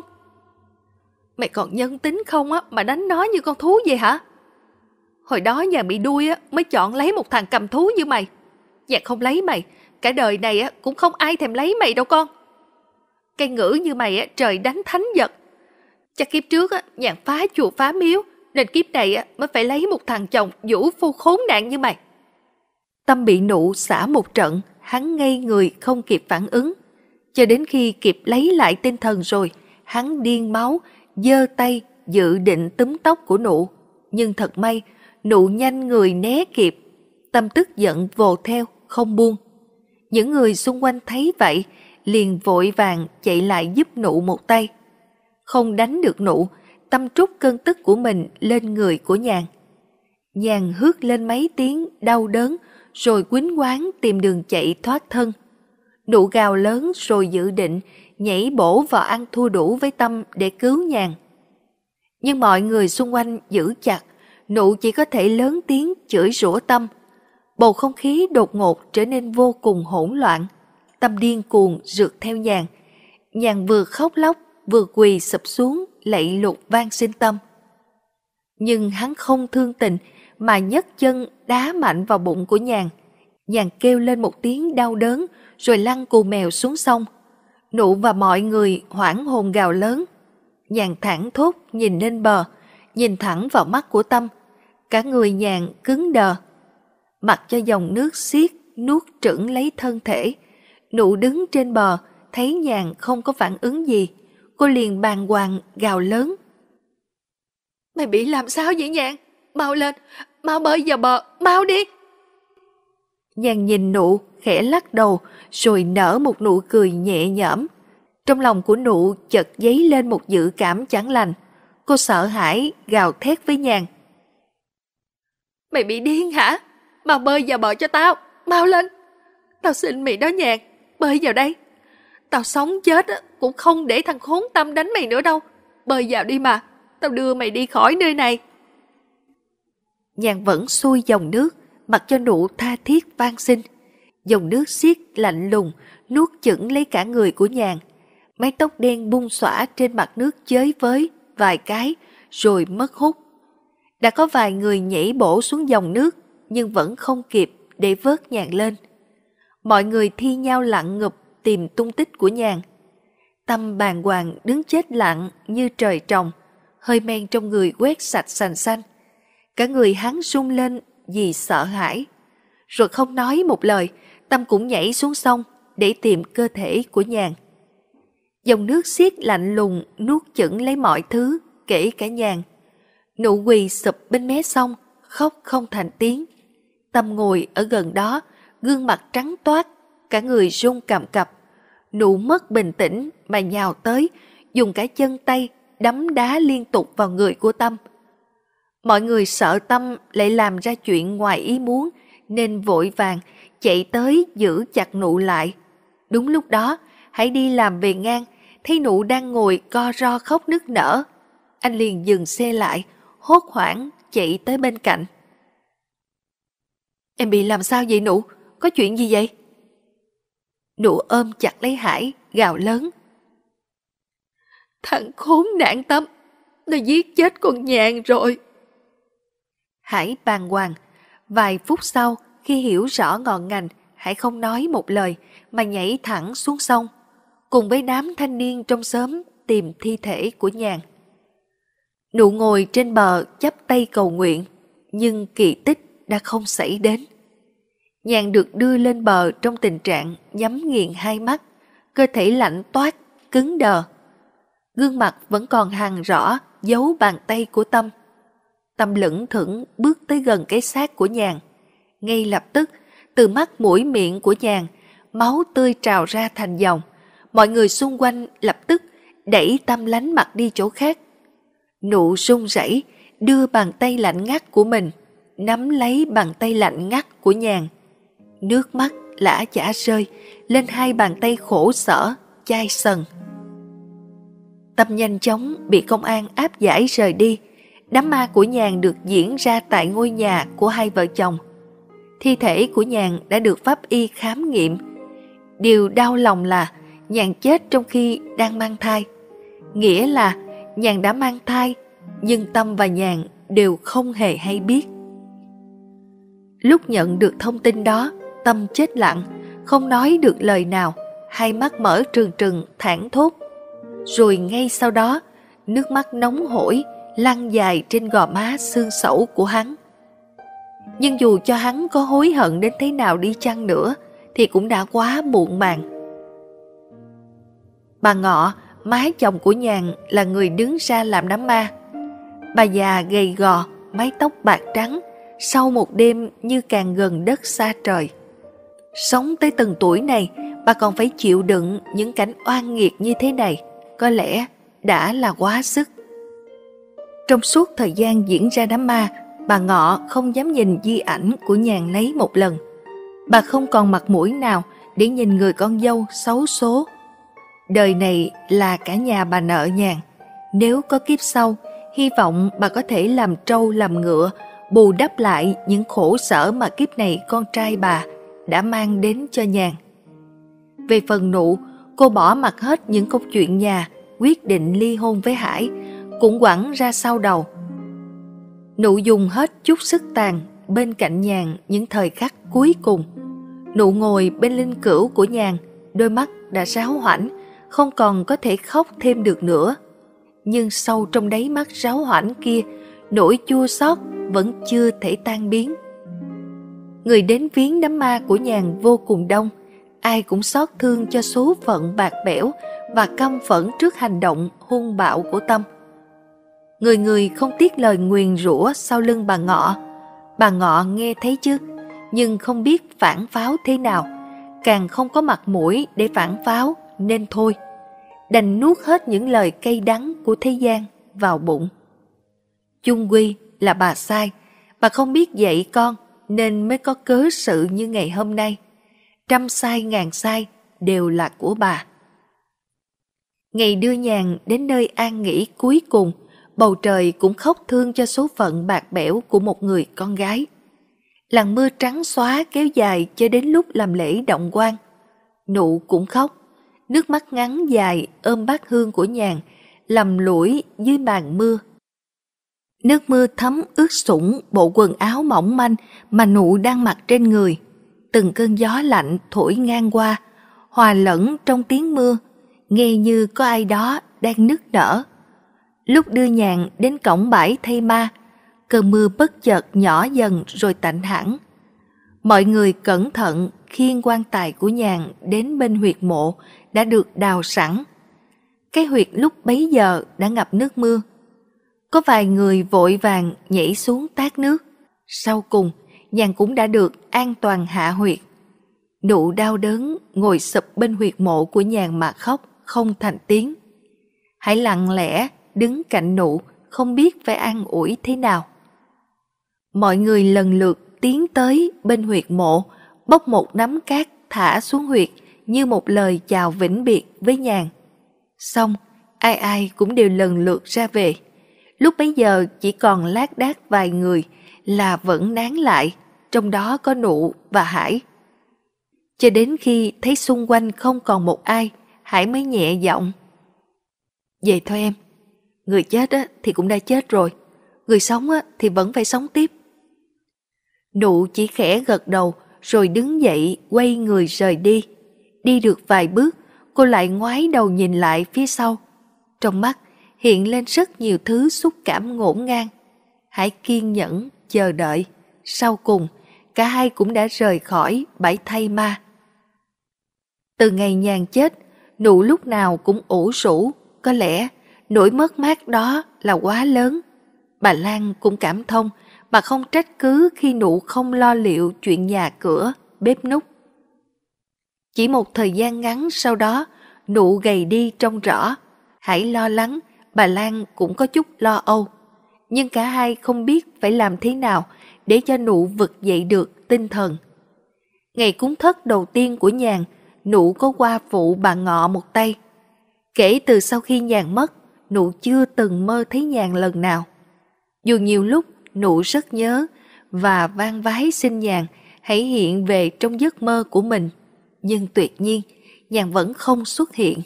Mày còn nhân tính không á mà đánh nó như con thú vậy hả? Hồi đó nhà bị đuôi á, mới chọn lấy một thằng cầm thú như mày. Dạ không lấy mày, cả đời này á, cũng không ai thèm lấy mày đâu con. Cây ngữ như mày á, trời đánh thánh giật. Chắc kiếp trước á, nhàn phá chùa phá miếu, nên kiếp này á, mới phải lấy một thằng chồng vũ phu khốn nạn như mày. Tâm bị nụ xả một trận, hắn ngây người không kịp phản ứng. Cho đến khi kịp lấy lại tinh thần rồi, hắn điên máu, giơ tay dự định túm tóc của nụ. Nhưng thật may, nụ nhanh người né kịp, tâm tức giận vồ theo, không buông. Những người xung quanh thấy vậy, liền vội vàng chạy lại giúp nụ một tay. Không đánh được nụ, tâm trút cơn tức của mình lên người của nhàn. Nhàn hước lên mấy tiếng đau đớn, rồi quýnh quán tìm đường chạy thoát thân. Nụ gào lớn rồi dự định nhảy bổ vào ăn thua đủ với tâm để cứu nhàn. Nhưng mọi người xung quanh giữ chặt nụ chỉ có thể lớn tiếng chửi rủa tâm. Bầu không khí đột ngột trở nên vô cùng hỗn loạn. Tâm điên cuồng rượt theo nhàn. Nhàn vừa khóc lóc, vừa quỳ sụp xuống, lạy lục van xin tâm. Nhưng hắn không thương tình, mà nhấc chân đá mạnh vào bụng của nhàn. Nhàn kêu lên một tiếng đau đớn, rồi lăn cù mèo xuống sông. Nụ và mọi người hoảng hồn gào lớn. Nhàn thẳng thốt nhìn lên bờ, nhìn thẳng vào mắt của Tâm, cả người nhàn cứng đờ. Mặc cho dòng nước xiết, nuốt trững lấy thân thể, nụ đứng trên bờ, thấy nhàn không có phản ứng gì, cô liền bàng hoàng gào lớn. Mày bị làm sao vậy nhàn? Mau lên, mau bơi vào bờ, mau đi! Nhàn nhìn nụ, khẽ lắc đầu, rồi nở một nụ cười nhẹ nhõm. Trong lòng của nụ chợt dấy lên một dự cảm chẳng lành. Cô sợ hãi, gào thét với nhàn. Mày bị điên hả? Mau bơi vào bờ cho tao, mau lên. Tao xin mày đó nhạc, bơi vào đây. Tao sống chết cũng không để thằng khốn tâm đánh mày nữa đâu. Bơi vào đi mà, tao đưa mày đi khỏi nơi này. Nhàn vẫn xuôi dòng nước, mặc cho nụ tha thiết van xin. Dòng nước xiết lạnh lùng, nuốt chửng lấy cả người của nhàn. Mái tóc đen bung xõa trên mặt nước chới với vài cái rồi mất hút đã có vài người nhảy bổ xuống dòng nước nhưng vẫn không kịp để vớt nhàn lên. Mọi người thi nhau lặng ngụp tìm tung tích của nhàn. Tâm bàn hoàng đứng chết lặng như trời trồng, hơi men trong người quét sạch sành xanh. Cả người hắn rung lên vì sợ hãi. Rồi không nói một lời, Tâm cũng nhảy xuống sông để tìm cơ thể của nhàn. Dòng nước xiết lạnh lùng nuốt chửng lấy mọi thứ, kể cả nhàn Nụ quỳ sụp bên mé sông, khóc không thành tiếng. Tâm ngồi ở gần đó, gương mặt trắng toát, cả người run cầm cập. Nụ mất bình tĩnh mà nhào tới, dùng cả chân tay đấm đá liên tục vào người của Tâm. Mọi người sợ Tâm lại làm ra chuyện ngoài ý muốn nên vội vàng chạy tới giữ chặt nụ lại. Đúng lúc đó, hãy đi làm về ngang, thấy nụ đang ngồi co ro khóc nức nở. Anh liền dừng xe lại, hốt hoảng chạy tới bên cạnh. Em bị làm sao vậy nụ? Có chuyện gì vậy? Nụ ôm chặt lấy Hải, gào lớn. Thằng khốn nạn tâm, nó giết chết con nhàn rồi. Hải bàng hoàng, vài phút sau khi hiểu rõ ngọn ngành, Hải không nói một lời mà nhảy thẳng xuống sông, cùng với đám thanh niên trong xóm tìm thi thể của nhàn. Nụ ngồi trên bờ chắp tay cầu nguyện, nhưng kỳ tích đã không xảy đến. Nhàn được đưa lên bờ trong tình trạng nhắm nghiền hai mắt, cơ thể lạnh toát, cứng đờ. Gương mặt vẫn còn hằn rõ dấu bàn tay của Tâm. Tâm lững thững bước tới gần cái xác của nhàn. Ngay lập tức, từ mắt mũi miệng của nhàn, máu tươi trào ra thành dòng. Mọi người xung quanh lập tức đẩy Tâm lánh mặt đi chỗ khác Nụ run rẩy đưa bàn tay lạnh ngắt của mình, nắm lấy bàn tay lạnh ngắt của nhàn. Nước mắt lã chả rơi lên hai bàn tay khổ sở, chai sần. Tâm nhanh chóng bị công an áp giải rời đi. Đám ma của nhàn được diễn ra tại ngôi nhà của hai vợ chồng. Thi thể của nhàn đã được pháp y khám nghiệm. Điều đau lòng là nhàn chết trong khi đang mang thai. Nghĩa là nhàn đã mang thai, nhưng Tâm và nhàn đều không hề hay biết. Lúc nhận được thông tin đó, Tâm chết lặng, không nói được lời nào, hai mắt mở trừng trừng thản thốt. Rồi ngay sau đó, nước mắt nóng hổi lăn dài trên gò má xương sẩu của hắn. Nhưng dù cho hắn có hối hận đến thế nào đi chăng nữa thì cũng đã quá muộn màng. Bà Ngọ má chồng của nhàn là người đứng ra làm đám ma. Bà già gầy gò, mái tóc bạc trắng, sau một đêm như càng gần đất xa trời. Sống tới từng tuổi này, bà còn phải chịu đựng những cảnh oan nghiệt như thế này, có lẽ đã là quá sức. Trong suốt thời gian diễn ra đám ma, bà Ngọ không dám nhìn di ảnh của nhàn lấy một lần. Bà không còn mặt mũi nào để nhìn người con dâu xấu số đời này là cả nhà bà nợ nhàn. Nếu có kiếp sau, hy vọng bà có thể làm trâu làm ngựa, bù đắp lại những khổ sở mà kiếp này con trai bà đã mang đến cho nhàn. Về phần nụ, cô bỏ mặt hết những câu chuyện nhà, quyết định ly hôn với Hải, cũng quẳng ra sau đầu. Nụ dùng hết chút sức tàn bên cạnh nhàn những thời khắc cuối cùng. Nụ ngồi bên linh cữu của nhàn, đôi mắt đã ráo hoảnh, không còn có thể khóc thêm được nữa. Nhưng sâu trong đáy mắt ráo hoảnh kia, nỗi chua xót vẫn chưa thể tan biến. Người đến viếng đám ma của nhàn vô cùng đông, ai cũng xót thương cho số phận bạc bẽo và căm phẫn trước hành động hung bạo của Tâm. Người người không tiếc lời nguyền rủa sau lưng bà Ngọ. Bà Ngọ nghe thấy chứ, nhưng không biết phản pháo thế nào, càng không có mặt mũi để phản pháo nên thôi. Đành nuốt hết những lời cay đắng của thế gian vào bụng. Chung quy là bà sai, bà không biết dạy con nên mới có cớ sự như ngày hôm nay. Trăm sai ngàn sai đều là của bà. Ngày đưa nhàn đến nơi an nghỉ cuối cùng, bầu trời cũng khóc thương cho số phận bạc bẽo của một người con gái. Làn mưa trắng xóa kéo dài cho đến lúc làm lễ động quan. Nụ cũng khóc, nước mắt ngắn dài ôm bát hương của nhàn, lầm lũi dưới màn mưa. Nước mưa thấm ướt sũng bộ quần áo mỏng manh mà nụ đang mặc trên người. Từng cơn gió lạnh thổi ngang qua, hòa lẫn trong tiếng mưa, nghe như có ai đó đang nức nở. Lúc đưa nhàn đến cổng bãi thay ma, cơn mưa bất chợt nhỏ dần rồi tạnh hẳn. Mọi người cẩn thận khiêng quan tài của nhàn đến bên huyệt mộ đã được đào sẵn. Cái huyệt lúc bấy giờ đã ngập nước mưa. Có vài người vội vàng nhảy xuống tát nước. Sau cùng, chàng cũng đã được an toàn hạ huyệt. Nụ đau đớn ngồi sụp bên huyệt mộ của nhàn mà khóc không thành tiếng. Hãy lặng lẽ đứng cạnh nụ không biết phải an ủi thế nào. Mọi người lần lượt tiến tới bên huyệt mộ, bốc một nắm cát thả xuống huyệt như một lời chào vĩnh biệt với nhàn. Xong, ai ai cũng đều lần lượt ra về. Lúc bấy giờ chỉ còn lác đác vài người là vẫn nán lại, trong đó có nụ và hải. Cho đến khi thấy xung quanh không còn một ai, hải mới nhẹ giọng. Về thôi em, người chết á, thì cũng đã chết rồi, người sống á, thì vẫn phải sống tiếp. Nụ chỉ khẽ gật đầu rồi đứng dậy quay người rời đi đi được vài bước, cô lại ngoái đầu nhìn lại phía sau. Trong mắt hiện lên rất nhiều thứ xúc cảm ngổn ngang. Hãy kiên nhẫn, chờ đợi. Sau cùng, cả hai cũng đã rời khỏi bãi thay ma. Từ ngày nhàn chết, nụ lúc nào cũng ủ rũ, có lẽ nỗi mất mát đó là quá lớn. Bà Lan cũng cảm thông, bà không trách cứ khi nụ không lo liệu chuyện nhà cửa, bếp nút. Chỉ một thời gian ngắn sau đó, nụ gầy đi trông rõ. Hãy lo lắng, bà Lan cũng có chút lo âu. Nhưng cả hai không biết phải làm thế nào để cho nụ vực dậy được tinh thần. Ngày cúng thất đầu tiên của nhàn, nụ có qua phụ bà ngọ một tay. Kể từ sau khi nhàn mất, nụ chưa từng mơ thấy nhàn lần nào. Dù nhiều lúc nụ rất nhớ và van vái xin nhàn hãy hiện về trong giấc mơ của mình nhưng tuyệt nhiên, nhàn vẫn không xuất hiện.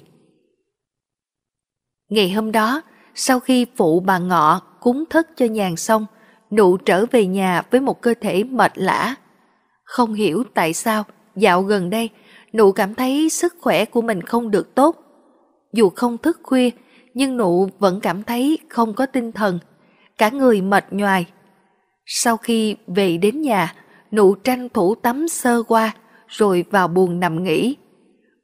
Ngày hôm đó, sau khi phụ bà ngọ cúng thất cho nhàn xong, nụ trở về nhà với một cơ thể mệt lã. Không hiểu tại sao, dạo gần đây, nụ cảm thấy sức khỏe của mình không được tốt. Dù không thức khuya, nhưng nụ vẫn cảm thấy không có tinh thần, cả người mệt nhoài. Sau khi về đến nhà, nụ tranh thủ tắm sơ qua, rồi vào buồn nằm nghỉ.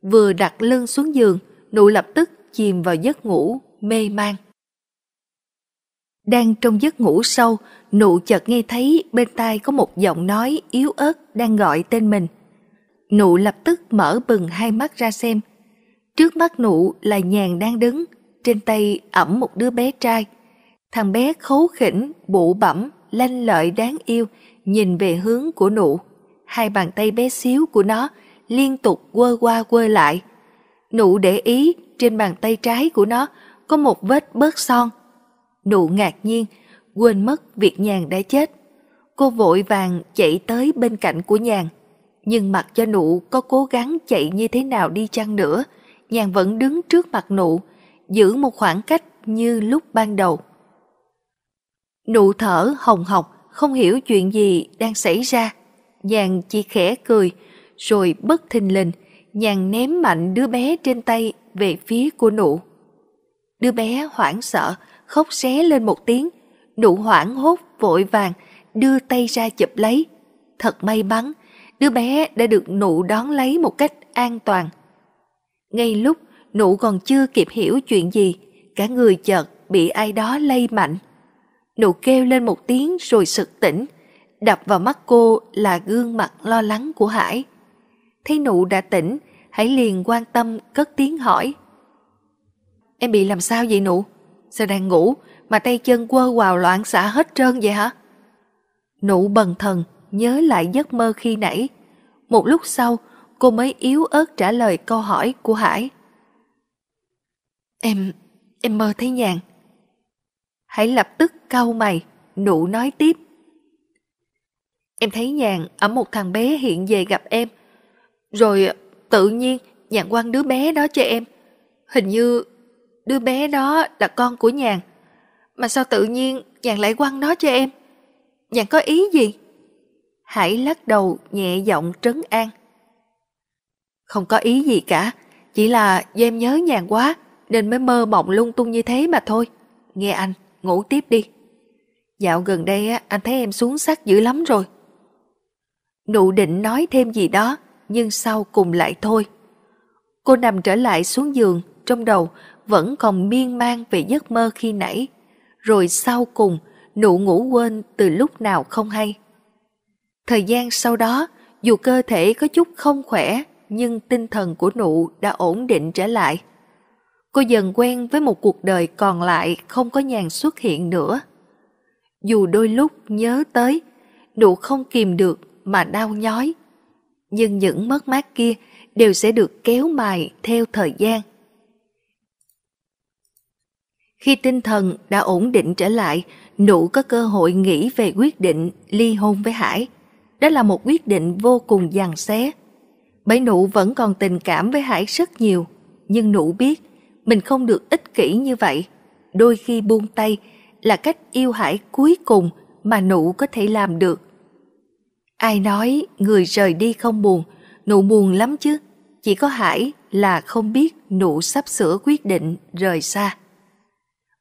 Vừa đặt lưng xuống giường, nụ lập tức chìm vào giấc ngủ, mê man. Đang trong giấc ngủ sâu, nụ chợt nghe thấy bên tai có một giọng nói yếu ớt đang gọi tên mình. Nụ lập tức mở bừng hai mắt ra xem. Trước mắt nụ là nhàn đang đứng, trên tay ẩm một đứa bé trai. Thằng bé khấu khỉnh, bụ bẩm, lanh lợi đáng yêu, nhìn về hướng của nụ hai bàn tay bé xíu của nó liên tục quơ qua quơ lại. Nụ để ý trên bàn tay trái của nó có một vết bớt son. Nụ ngạc nhiên, quên mất việc nhàn đã chết. Cô vội vàng chạy tới bên cạnh của nhàn. Nhưng mặc cho nụ có cố gắng chạy như thế nào đi chăng nữa, nhàn vẫn đứng trước mặt nụ, giữ một khoảng cách như lúc ban đầu. Nụ thở hồng hộc, không hiểu chuyện gì đang xảy ra. Nhàn chỉ khẽ cười, rồi bất thình lình, nhàn ném mạnh đứa bé trên tay về phía của nụ. Đứa bé hoảng sợ, khóc xé lên một tiếng. Nụ hoảng hốt vội vàng, đưa tay ra chụp lấy. Thật may mắn, đứa bé đã được nụ đón lấy một cách an toàn. Ngay lúc nụ còn chưa kịp hiểu chuyện gì, cả người chợt bị ai đó lay mạnh. Nụ kêu lên một tiếng rồi sực tỉnh, Đập vào mắt cô là gương mặt lo lắng của Hải. Thấy nụ đã tỉnh, Hải liền quan tâm cất tiếng hỏi. Em bị làm sao vậy nụ? Sao đang ngủ mà tay chân quơ quào loạn xả hết trơn vậy hả? Nụ bần thần nhớ lại giấc mơ khi nãy. Một lúc sau, cô mới yếu ớt trả lời câu hỏi của Hải. Em, em mơ thấy nhàn. Hãy lập tức cau mày, nụ nói tiếp. Em thấy nhàn ở một thằng bé hiện về gặp em. Rồi tự nhiên nhàn quăng đứa bé đó cho em. Hình như đứa bé đó là con của nhàn. Mà sao tự nhiên nhàn lại quăng nó cho em? Nhàn có ý gì? hãy lắc đầu nhẹ giọng trấn an. Không có ý gì cả, chỉ là do em nhớ nhàn quá nên mới mơ mộng lung tung như thế mà thôi. Nghe anh, ngủ tiếp đi. Dạo gần đây anh thấy em xuống sắc dữ lắm rồi. Nụ định nói thêm gì đó, nhưng sau cùng lại thôi. Cô nằm trở lại xuống giường, trong đầu vẫn còn miên man về giấc mơ khi nãy. Rồi sau cùng, nụ ngủ quên từ lúc nào không hay. Thời gian sau đó, dù cơ thể có chút không khỏe, nhưng tinh thần của nụ đã ổn định trở lại. Cô dần quen với một cuộc đời còn lại không có nhàn xuất hiện nữa. Dù đôi lúc nhớ tới, nụ không kìm được mà đau nhói. Nhưng những mất mát kia đều sẽ được kéo mài theo thời gian. Khi tinh thần đã ổn định trở lại, Nụ có cơ hội nghĩ về quyết định ly hôn với Hải. Đó là một quyết định vô cùng giằng xé. Bởi Nụ vẫn còn tình cảm với Hải rất nhiều, nhưng Nụ biết mình không được ích kỷ như vậy. Đôi khi buông tay là cách yêu Hải cuối cùng mà Nụ có thể làm được. Ai nói người rời đi không buồn, nụ buồn lắm chứ. Chỉ có Hải là không biết nụ sắp sửa quyết định rời xa.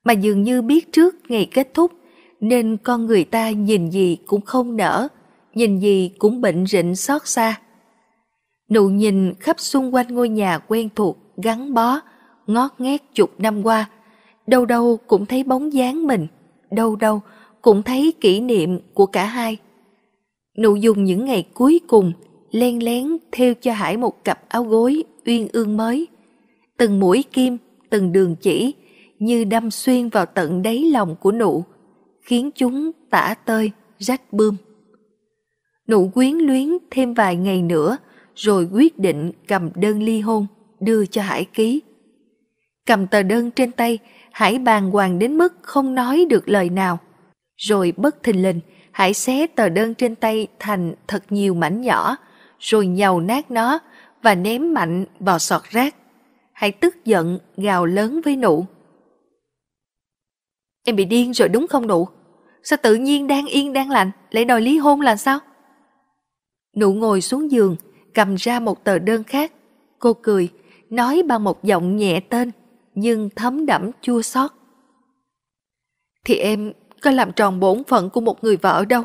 Mà dường như biết trước ngày kết thúc, nên con người ta nhìn gì cũng không nở, nhìn gì cũng bệnh rịnh xót xa. Nụ nhìn khắp xung quanh ngôi nhà quen thuộc, gắn bó, ngót nghét chục năm qua. Đâu đâu cũng thấy bóng dáng mình, đâu đâu cũng thấy kỷ niệm của cả hai. Nụ dùng những ngày cuối cùng len lén theo cho Hải một cặp áo gối uyên ương mới. Từng mũi kim, từng đường chỉ như đâm xuyên vào tận đáy lòng của nụ, khiến chúng tả tơi, rách bươm. Nụ quyến luyến thêm vài ngày nữa rồi quyết định cầm đơn ly hôn đưa cho Hải ký. Cầm tờ đơn trên tay, Hải bàng hoàng đến mức không nói được lời nào. Rồi bất thình lình, hãy xé tờ đơn trên tay thành thật nhiều mảnh nhỏ, rồi nhầu nát nó và ném mạnh vào sọt rác. Hãy tức giận, gào lớn với nụ. Em bị điên rồi đúng không nụ? Sao tự nhiên đang yên đang lành lại đòi ly hôn là sao? Nụ ngồi xuống giường, cầm ra một tờ đơn khác. Cô cười, nói bằng một giọng nhẹ tên, nhưng thấm đẫm chua xót. Thì em có làm tròn bổn phận của một người vợ đâu.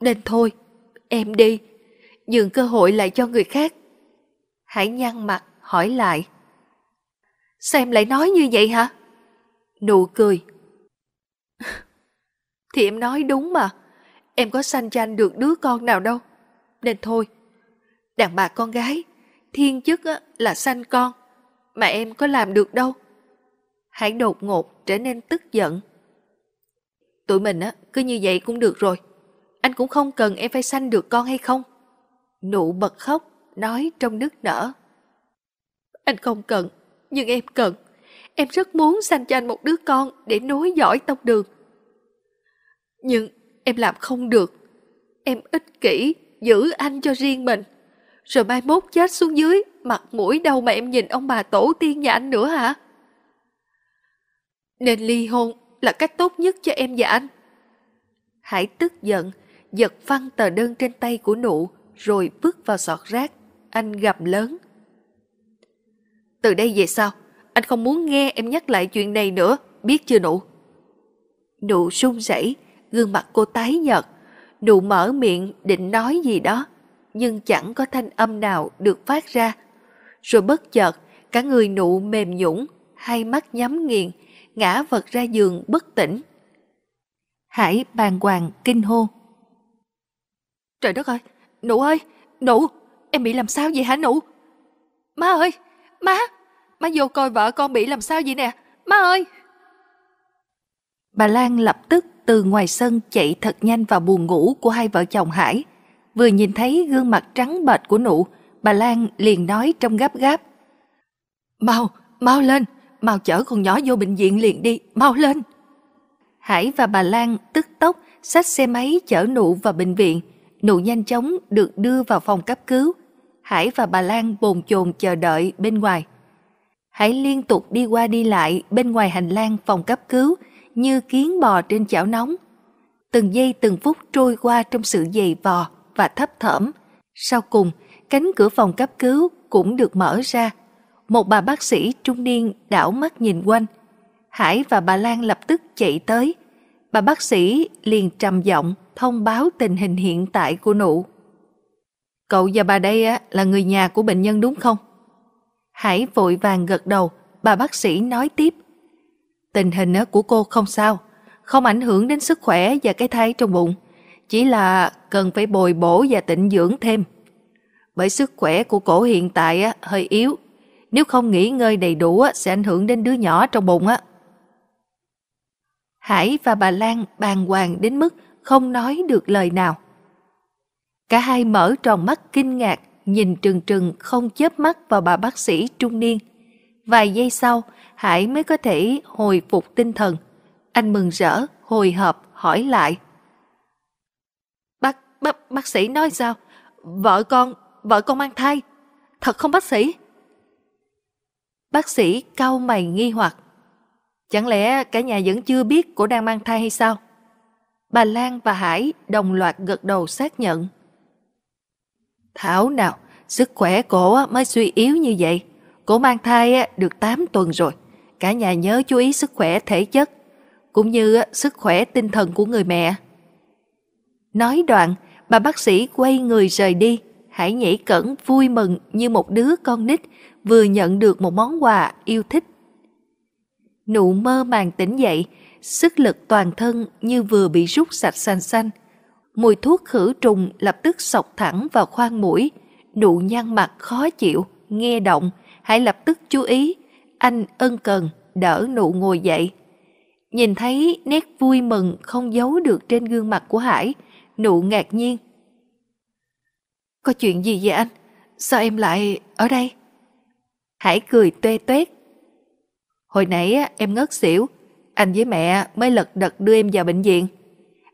Nên thôi, em đi, nhường cơ hội lại cho người khác. hãy nhăn mặt hỏi lại. Sao em lại nói như vậy hả? Nụ cười. Thì em nói đúng mà, em có sanh tranh được đứa con nào đâu. Nên thôi, đàn bà con gái, thiên chức là sanh con, mà em có làm được đâu. hãy đột ngột trở nên tức giận. Tụi mình á, cứ như vậy cũng được rồi. Anh cũng không cần em phải sanh được con hay không. Nụ bật khóc, nói trong nước nở. Anh không cần, nhưng em cần. Em rất muốn sanh cho anh một đứa con để nối dõi tông đường. Nhưng em làm không được. Em ích kỷ, giữ anh cho riêng mình. Rồi mai mốt chết xuống dưới, mặt mũi đâu mà em nhìn ông bà tổ tiên nhà anh nữa hả? Nên ly hôn là cách tốt nhất cho em và anh. Hải tức giận, giật văng tờ đơn trên tay của nụ, rồi bước vào sọt rác. Anh gầm lớn. Từ đây về sau, anh không muốn nghe em nhắc lại chuyện này nữa, biết chưa nụ? Nụ sung rẩy, gương mặt cô tái nhợt. Nụ mở miệng định nói gì đó, nhưng chẳng có thanh âm nào được phát ra. Rồi bất chợt, cả người nụ mềm nhũng, hai mắt nhắm nghiền, ngã vật ra giường bất tỉnh. Hải bàn hoàng kinh hô. Trời đất ơi, nụ ơi, nụ, em bị làm sao vậy hả nụ? Má ơi, má, má vô coi vợ con bị làm sao vậy nè, má ơi. Bà Lan lập tức từ ngoài sân chạy thật nhanh vào buồng ngủ của hai vợ chồng Hải. Vừa nhìn thấy gương mặt trắng bệch của nụ, bà Lan liền nói trong gáp gáp. Mau, mau lên, mau chở con nhỏ vô bệnh viện liền đi, mau lên. Hải và bà Lan tức tốc xách xe máy chở nụ vào bệnh viện. Nụ nhanh chóng được đưa vào phòng cấp cứu. Hải và bà Lan bồn chồn chờ đợi bên ngoài. Hải liên tục đi qua đi lại bên ngoài hành lang phòng cấp cứu như kiến bò trên chảo nóng. Từng giây từng phút trôi qua trong sự dày vò và thấp thởm. Sau cùng, cánh cửa phòng cấp cứu cũng được mở ra một bà bác sĩ trung niên đảo mắt nhìn quanh. Hải và bà Lan lập tức chạy tới. Bà bác sĩ liền trầm giọng thông báo tình hình hiện tại của nụ. Cậu và bà đây là người nhà của bệnh nhân đúng không? Hải vội vàng gật đầu, bà bác sĩ nói tiếp. Tình hình của cô không sao, không ảnh hưởng đến sức khỏe và cái thai trong bụng. Chỉ là cần phải bồi bổ và tịnh dưỡng thêm. Bởi sức khỏe của cổ hiện tại hơi yếu nếu không nghỉ ngơi đầy đủ sẽ ảnh hưởng đến đứa nhỏ trong bụng Hải và bà Lan bàn hoàng đến mức không nói được lời nào. Cả hai mở tròn mắt kinh ngạc, nhìn trừng trừng không chớp mắt vào bà bác sĩ trung niên. Vài giây sau, Hải mới có thể hồi phục tinh thần. Anh mừng rỡ, hồi hộp hỏi lại. Bác, bác, bác sĩ nói sao? Vợ con, vợ con mang thai. Thật không bác sĩ? Bác sĩ cau mày nghi hoặc. Chẳng lẽ cả nhà vẫn chưa biết cô đang mang thai hay sao? Bà Lan và Hải đồng loạt gật đầu xác nhận. Thảo nào, sức khỏe cổ mới suy yếu như vậy. Cổ mang thai được 8 tuần rồi. Cả nhà nhớ chú ý sức khỏe thể chất, cũng như sức khỏe tinh thần của người mẹ. Nói đoạn, bà bác sĩ quay người rời đi. Hải nhảy cẩn vui mừng như một đứa con nít vừa nhận được một món quà yêu thích. Nụ mơ màng tỉnh dậy, sức lực toàn thân như vừa bị rút sạch xanh xanh. Mùi thuốc khử trùng lập tức sọc thẳng vào khoang mũi, nụ nhăn mặt khó chịu, nghe động, hãy lập tức chú ý. Anh ân cần, đỡ nụ ngồi dậy. Nhìn thấy nét vui mừng không giấu được trên gương mặt của Hải, nụ ngạc nhiên. Có chuyện gì vậy anh? Sao em lại ở đây? Hải cười tuê tuét. Hồi nãy em ngất xỉu, anh với mẹ mới lật đật đưa em vào bệnh viện.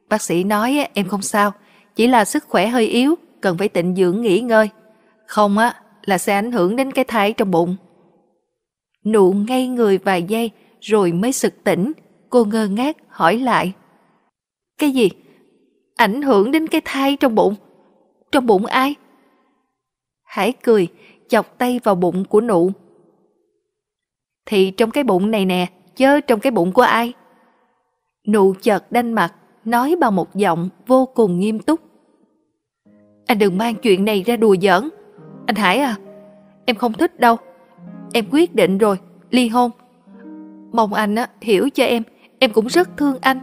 Bác sĩ nói em không sao, chỉ là sức khỏe hơi yếu, cần phải tịnh dưỡng nghỉ ngơi. Không á, là sẽ ảnh hưởng đến cái thai trong bụng. Nụ ngay người vài giây rồi mới sực tỉnh, cô ngơ ngác hỏi lại. Cái gì? Ảnh hưởng đến cái thai trong bụng? Trong bụng ai? Hải cười, chọc tay vào bụng của nụ. Thì trong cái bụng này nè, chớ trong cái bụng của ai? Nụ chợt đanh mặt, nói bằng một giọng vô cùng nghiêm túc. Anh đừng mang chuyện này ra đùa giỡn. Anh Hải à, em không thích đâu. Em quyết định rồi, ly hôn. Mong anh á, hiểu cho em, em cũng rất thương anh.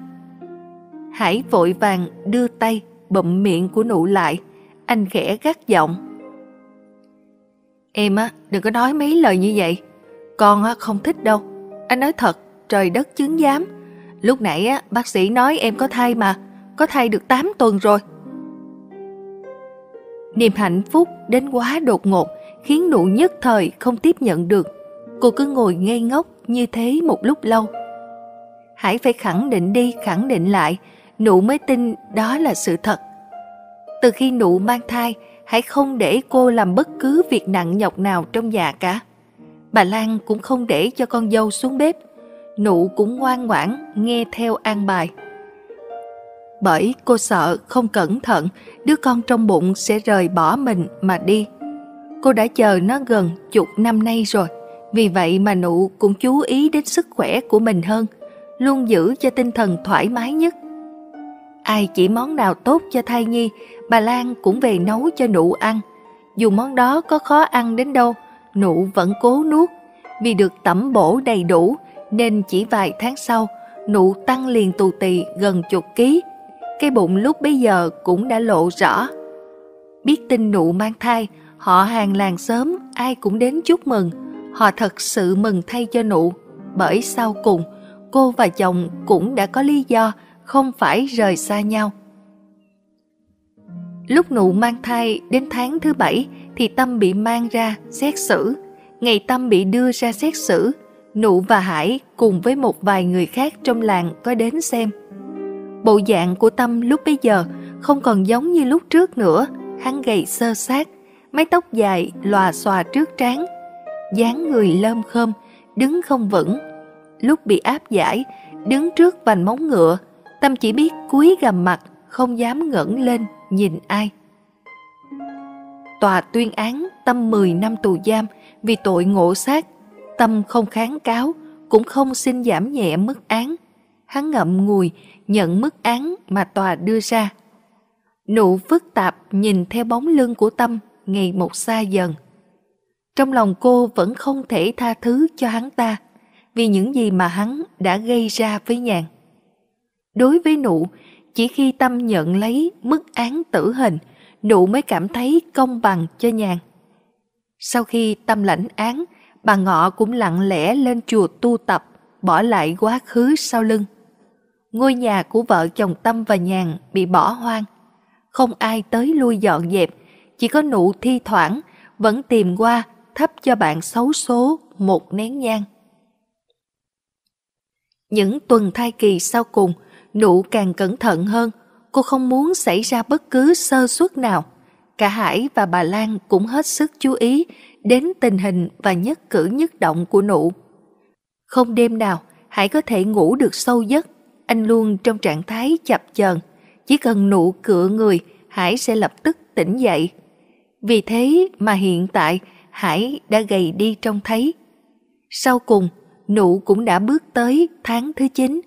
Hải vội vàng đưa tay bậm miệng của nụ lại, anh khẽ gắt giọng. Em á, đừng có nói mấy lời như vậy. Con á, không thích đâu. Anh nói thật, trời đất chứng giám. Lúc nãy á, bác sĩ nói em có thai mà, có thai được 8 tuần rồi. Niềm hạnh phúc đến quá đột ngột khiến nụ nhất thời không tiếp nhận được. Cô cứ ngồi ngây ngốc như thế một lúc lâu. hãy phải khẳng định đi khẳng định lại, nụ mới tin đó là sự thật. Từ khi nụ mang thai, hãy không để cô làm bất cứ việc nặng nhọc nào trong nhà cả. Bà Lan cũng không để cho con dâu xuống bếp, nụ cũng ngoan ngoãn nghe theo an bài. Bởi cô sợ không cẩn thận, đứa con trong bụng sẽ rời bỏ mình mà đi. Cô đã chờ nó gần chục năm nay rồi, vì vậy mà nụ cũng chú ý đến sức khỏe của mình hơn, luôn giữ cho tinh thần thoải mái nhất. Ai chỉ món nào tốt cho thai nhi, bà Lan cũng về nấu cho nụ ăn. Dù món đó có khó ăn đến đâu, nụ vẫn cố nuốt. Vì được tẩm bổ đầy đủ, nên chỉ vài tháng sau, nụ tăng liền tù tì gần chục ký. Cái bụng lúc bấy giờ cũng đã lộ rõ. Biết tin nụ mang thai, họ hàng làng sớm ai cũng đến chúc mừng. Họ thật sự mừng thay cho nụ, bởi sau cùng cô và chồng cũng đã có lý do không phải rời xa nhau. Lúc nụ mang thai đến tháng thứ bảy thì Tâm bị mang ra xét xử. Ngày Tâm bị đưa ra xét xử, Nụ và Hải cùng với một vài người khác trong làng có đến xem. Bộ dạng của Tâm lúc bấy giờ không còn giống như lúc trước nữa, hắn gầy sơ sát, mái tóc dài lòa xòa trước trán, dáng người lơm khơm, đứng không vững. Lúc bị áp giải, đứng trước vành móng ngựa, Tâm chỉ biết cúi gầm mặt, không dám ngẩng lên nhìn ai. Tòa tuyên án Tâm 10 năm tù giam vì tội ngộ sát. Tâm không kháng cáo, cũng không xin giảm nhẹ mức án. Hắn ngậm ngùi nhận mức án mà tòa đưa ra. Nụ phức tạp nhìn theo bóng lưng của Tâm ngày một xa dần. Trong lòng cô vẫn không thể tha thứ cho hắn ta vì những gì mà hắn đã gây ra với nhàn. Đối với nụ, chỉ khi tâm nhận lấy mức án tử hình, nụ mới cảm thấy công bằng cho nhàn. Sau khi tâm lãnh án, bà Ngọ cũng lặng lẽ lên chùa tu tập, bỏ lại quá khứ sau lưng. Ngôi nhà của vợ chồng Tâm và Nhàn bị bỏ hoang. Không ai tới lui dọn dẹp, chỉ có nụ thi thoảng vẫn tìm qua thắp cho bạn xấu số một nén nhang. Những tuần thai kỳ sau cùng, Nụ càng cẩn thận hơn, cô không muốn xảy ra bất cứ sơ suất nào. Cả Hải và bà Lan cũng hết sức chú ý đến tình hình và nhất cử nhất động của nụ. Không đêm nào, Hải có thể ngủ được sâu giấc, anh luôn trong trạng thái chập chờn. Chỉ cần nụ cựa người, Hải sẽ lập tức tỉnh dậy. Vì thế mà hiện tại Hải đã gầy đi trông thấy. Sau cùng, nụ cũng đã bước tới tháng thứ 9.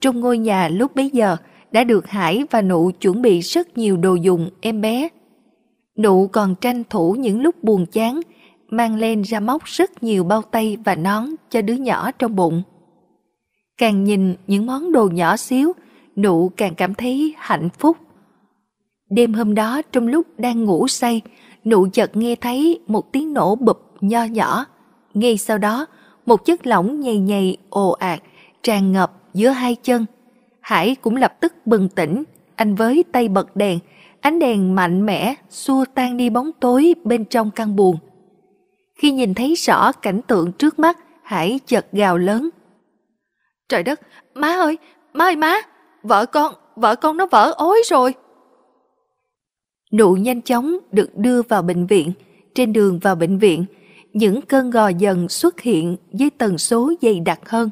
Trong ngôi nhà lúc bấy giờ đã được Hải và Nụ chuẩn bị rất nhiều đồ dùng em bé. Nụ còn tranh thủ những lúc buồn chán, mang lên ra móc rất nhiều bao tay và nón cho đứa nhỏ trong bụng. Càng nhìn những món đồ nhỏ xíu, Nụ càng cảm thấy hạnh phúc. Đêm hôm đó trong lúc đang ngủ say, Nụ chợt nghe thấy một tiếng nổ bụp nho nhỏ. Ngay sau đó, một chất lỏng nhầy nhầy ồ ạt tràn ngập giữa hai chân. Hải cũng lập tức bừng tỉnh, anh với tay bật đèn, ánh đèn mạnh mẽ xua tan đi bóng tối bên trong căn buồng. Khi nhìn thấy rõ cảnh tượng trước mắt, Hải chợt gào lớn. Trời đất, má ơi, má ơi má, vợ con, vợ con nó vỡ ối rồi. Nụ nhanh chóng được đưa vào bệnh viện, trên đường vào bệnh viện, những cơn gò dần xuất hiện với tần số dày đặc hơn.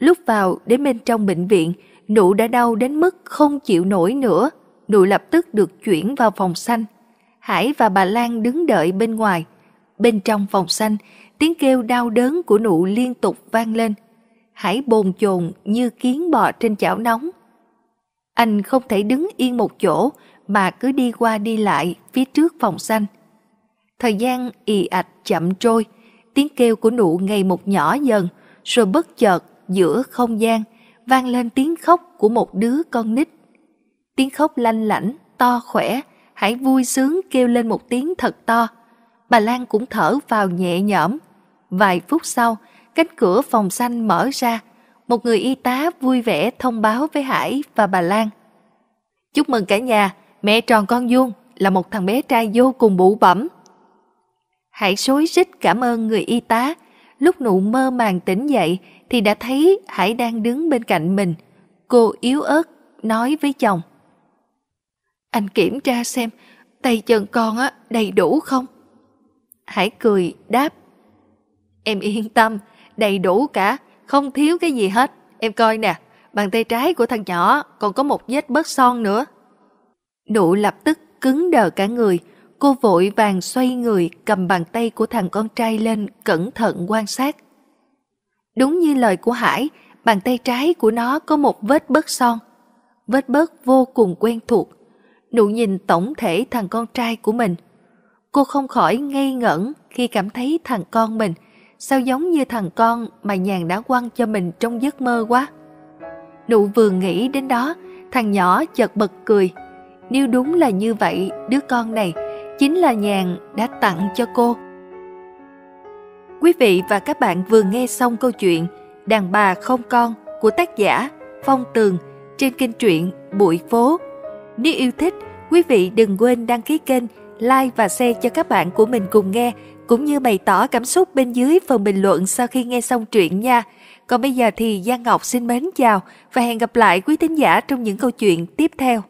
Lúc vào đến bên trong bệnh viện, nụ đã đau đến mức không chịu nổi nữa. Nụ lập tức được chuyển vào phòng xanh. Hải và bà Lan đứng đợi bên ngoài. Bên trong phòng xanh, tiếng kêu đau đớn của nụ liên tục vang lên. Hải bồn chồn như kiến bò trên chảo nóng. Anh không thể đứng yên một chỗ mà cứ đi qua đi lại phía trước phòng xanh. Thời gian ì ạch chậm trôi, tiếng kêu của nụ ngày một nhỏ dần, rồi bất chợt giữa không gian vang lên tiếng khóc của một đứa con nít. Tiếng khóc lanh lảnh, to khỏe, hãy vui sướng kêu lên một tiếng thật to. Bà Lan cũng thở vào nhẹ nhõm. Vài phút sau, cánh cửa phòng xanh mở ra. Một người y tá vui vẻ thông báo với Hải và bà Lan. Chúc mừng cả nhà, mẹ tròn con vuông là một thằng bé trai vô cùng bụ bẩm. Hải xối rít cảm ơn người y tá. Lúc nụ mơ màng tỉnh dậy, thì đã thấy Hải đang đứng bên cạnh mình. Cô yếu ớt nói với chồng. Anh kiểm tra xem tay chân con á đầy đủ không? Hải cười đáp. Em yên tâm, đầy đủ cả, không thiếu cái gì hết. Em coi nè, bàn tay trái của thằng nhỏ còn có một vết bớt son nữa. Nụ lập tức cứng đờ cả người, cô vội vàng xoay người cầm bàn tay của thằng con trai lên cẩn thận quan sát. Đúng như lời của Hải, bàn tay trái của nó có một vết bớt son. Vết bớt vô cùng quen thuộc. Nụ nhìn tổng thể thằng con trai của mình. Cô không khỏi ngây ngẩn khi cảm thấy thằng con mình sao giống như thằng con mà nhàn đã quăng cho mình trong giấc mơ quá. Nụ vừa nghĩ đến đó, thằng nhỏ chợt bật cười. Nếu đúng là như vậy, đứa con này chính là nhàn đã tặng cho cô Quý vị và các bạn vừa nghe xong câu chuyện Đàn bà không con của tác giả Phong Tường trên kênh truyện Bụi Phố. Nếu yêu thích, quý vị đừng quên đăng ký kênh, like và share cho các bạn của mình cùng nghe, cũng như bày tỏ cảm xúc bên dưới phần bình luận sau khi nghe xong truyện nha. Còn bây giờ thì Giang Ngọc xin mến chào và hẹn gặp lại quý thính giả trong những câu chuyện tiếp theo.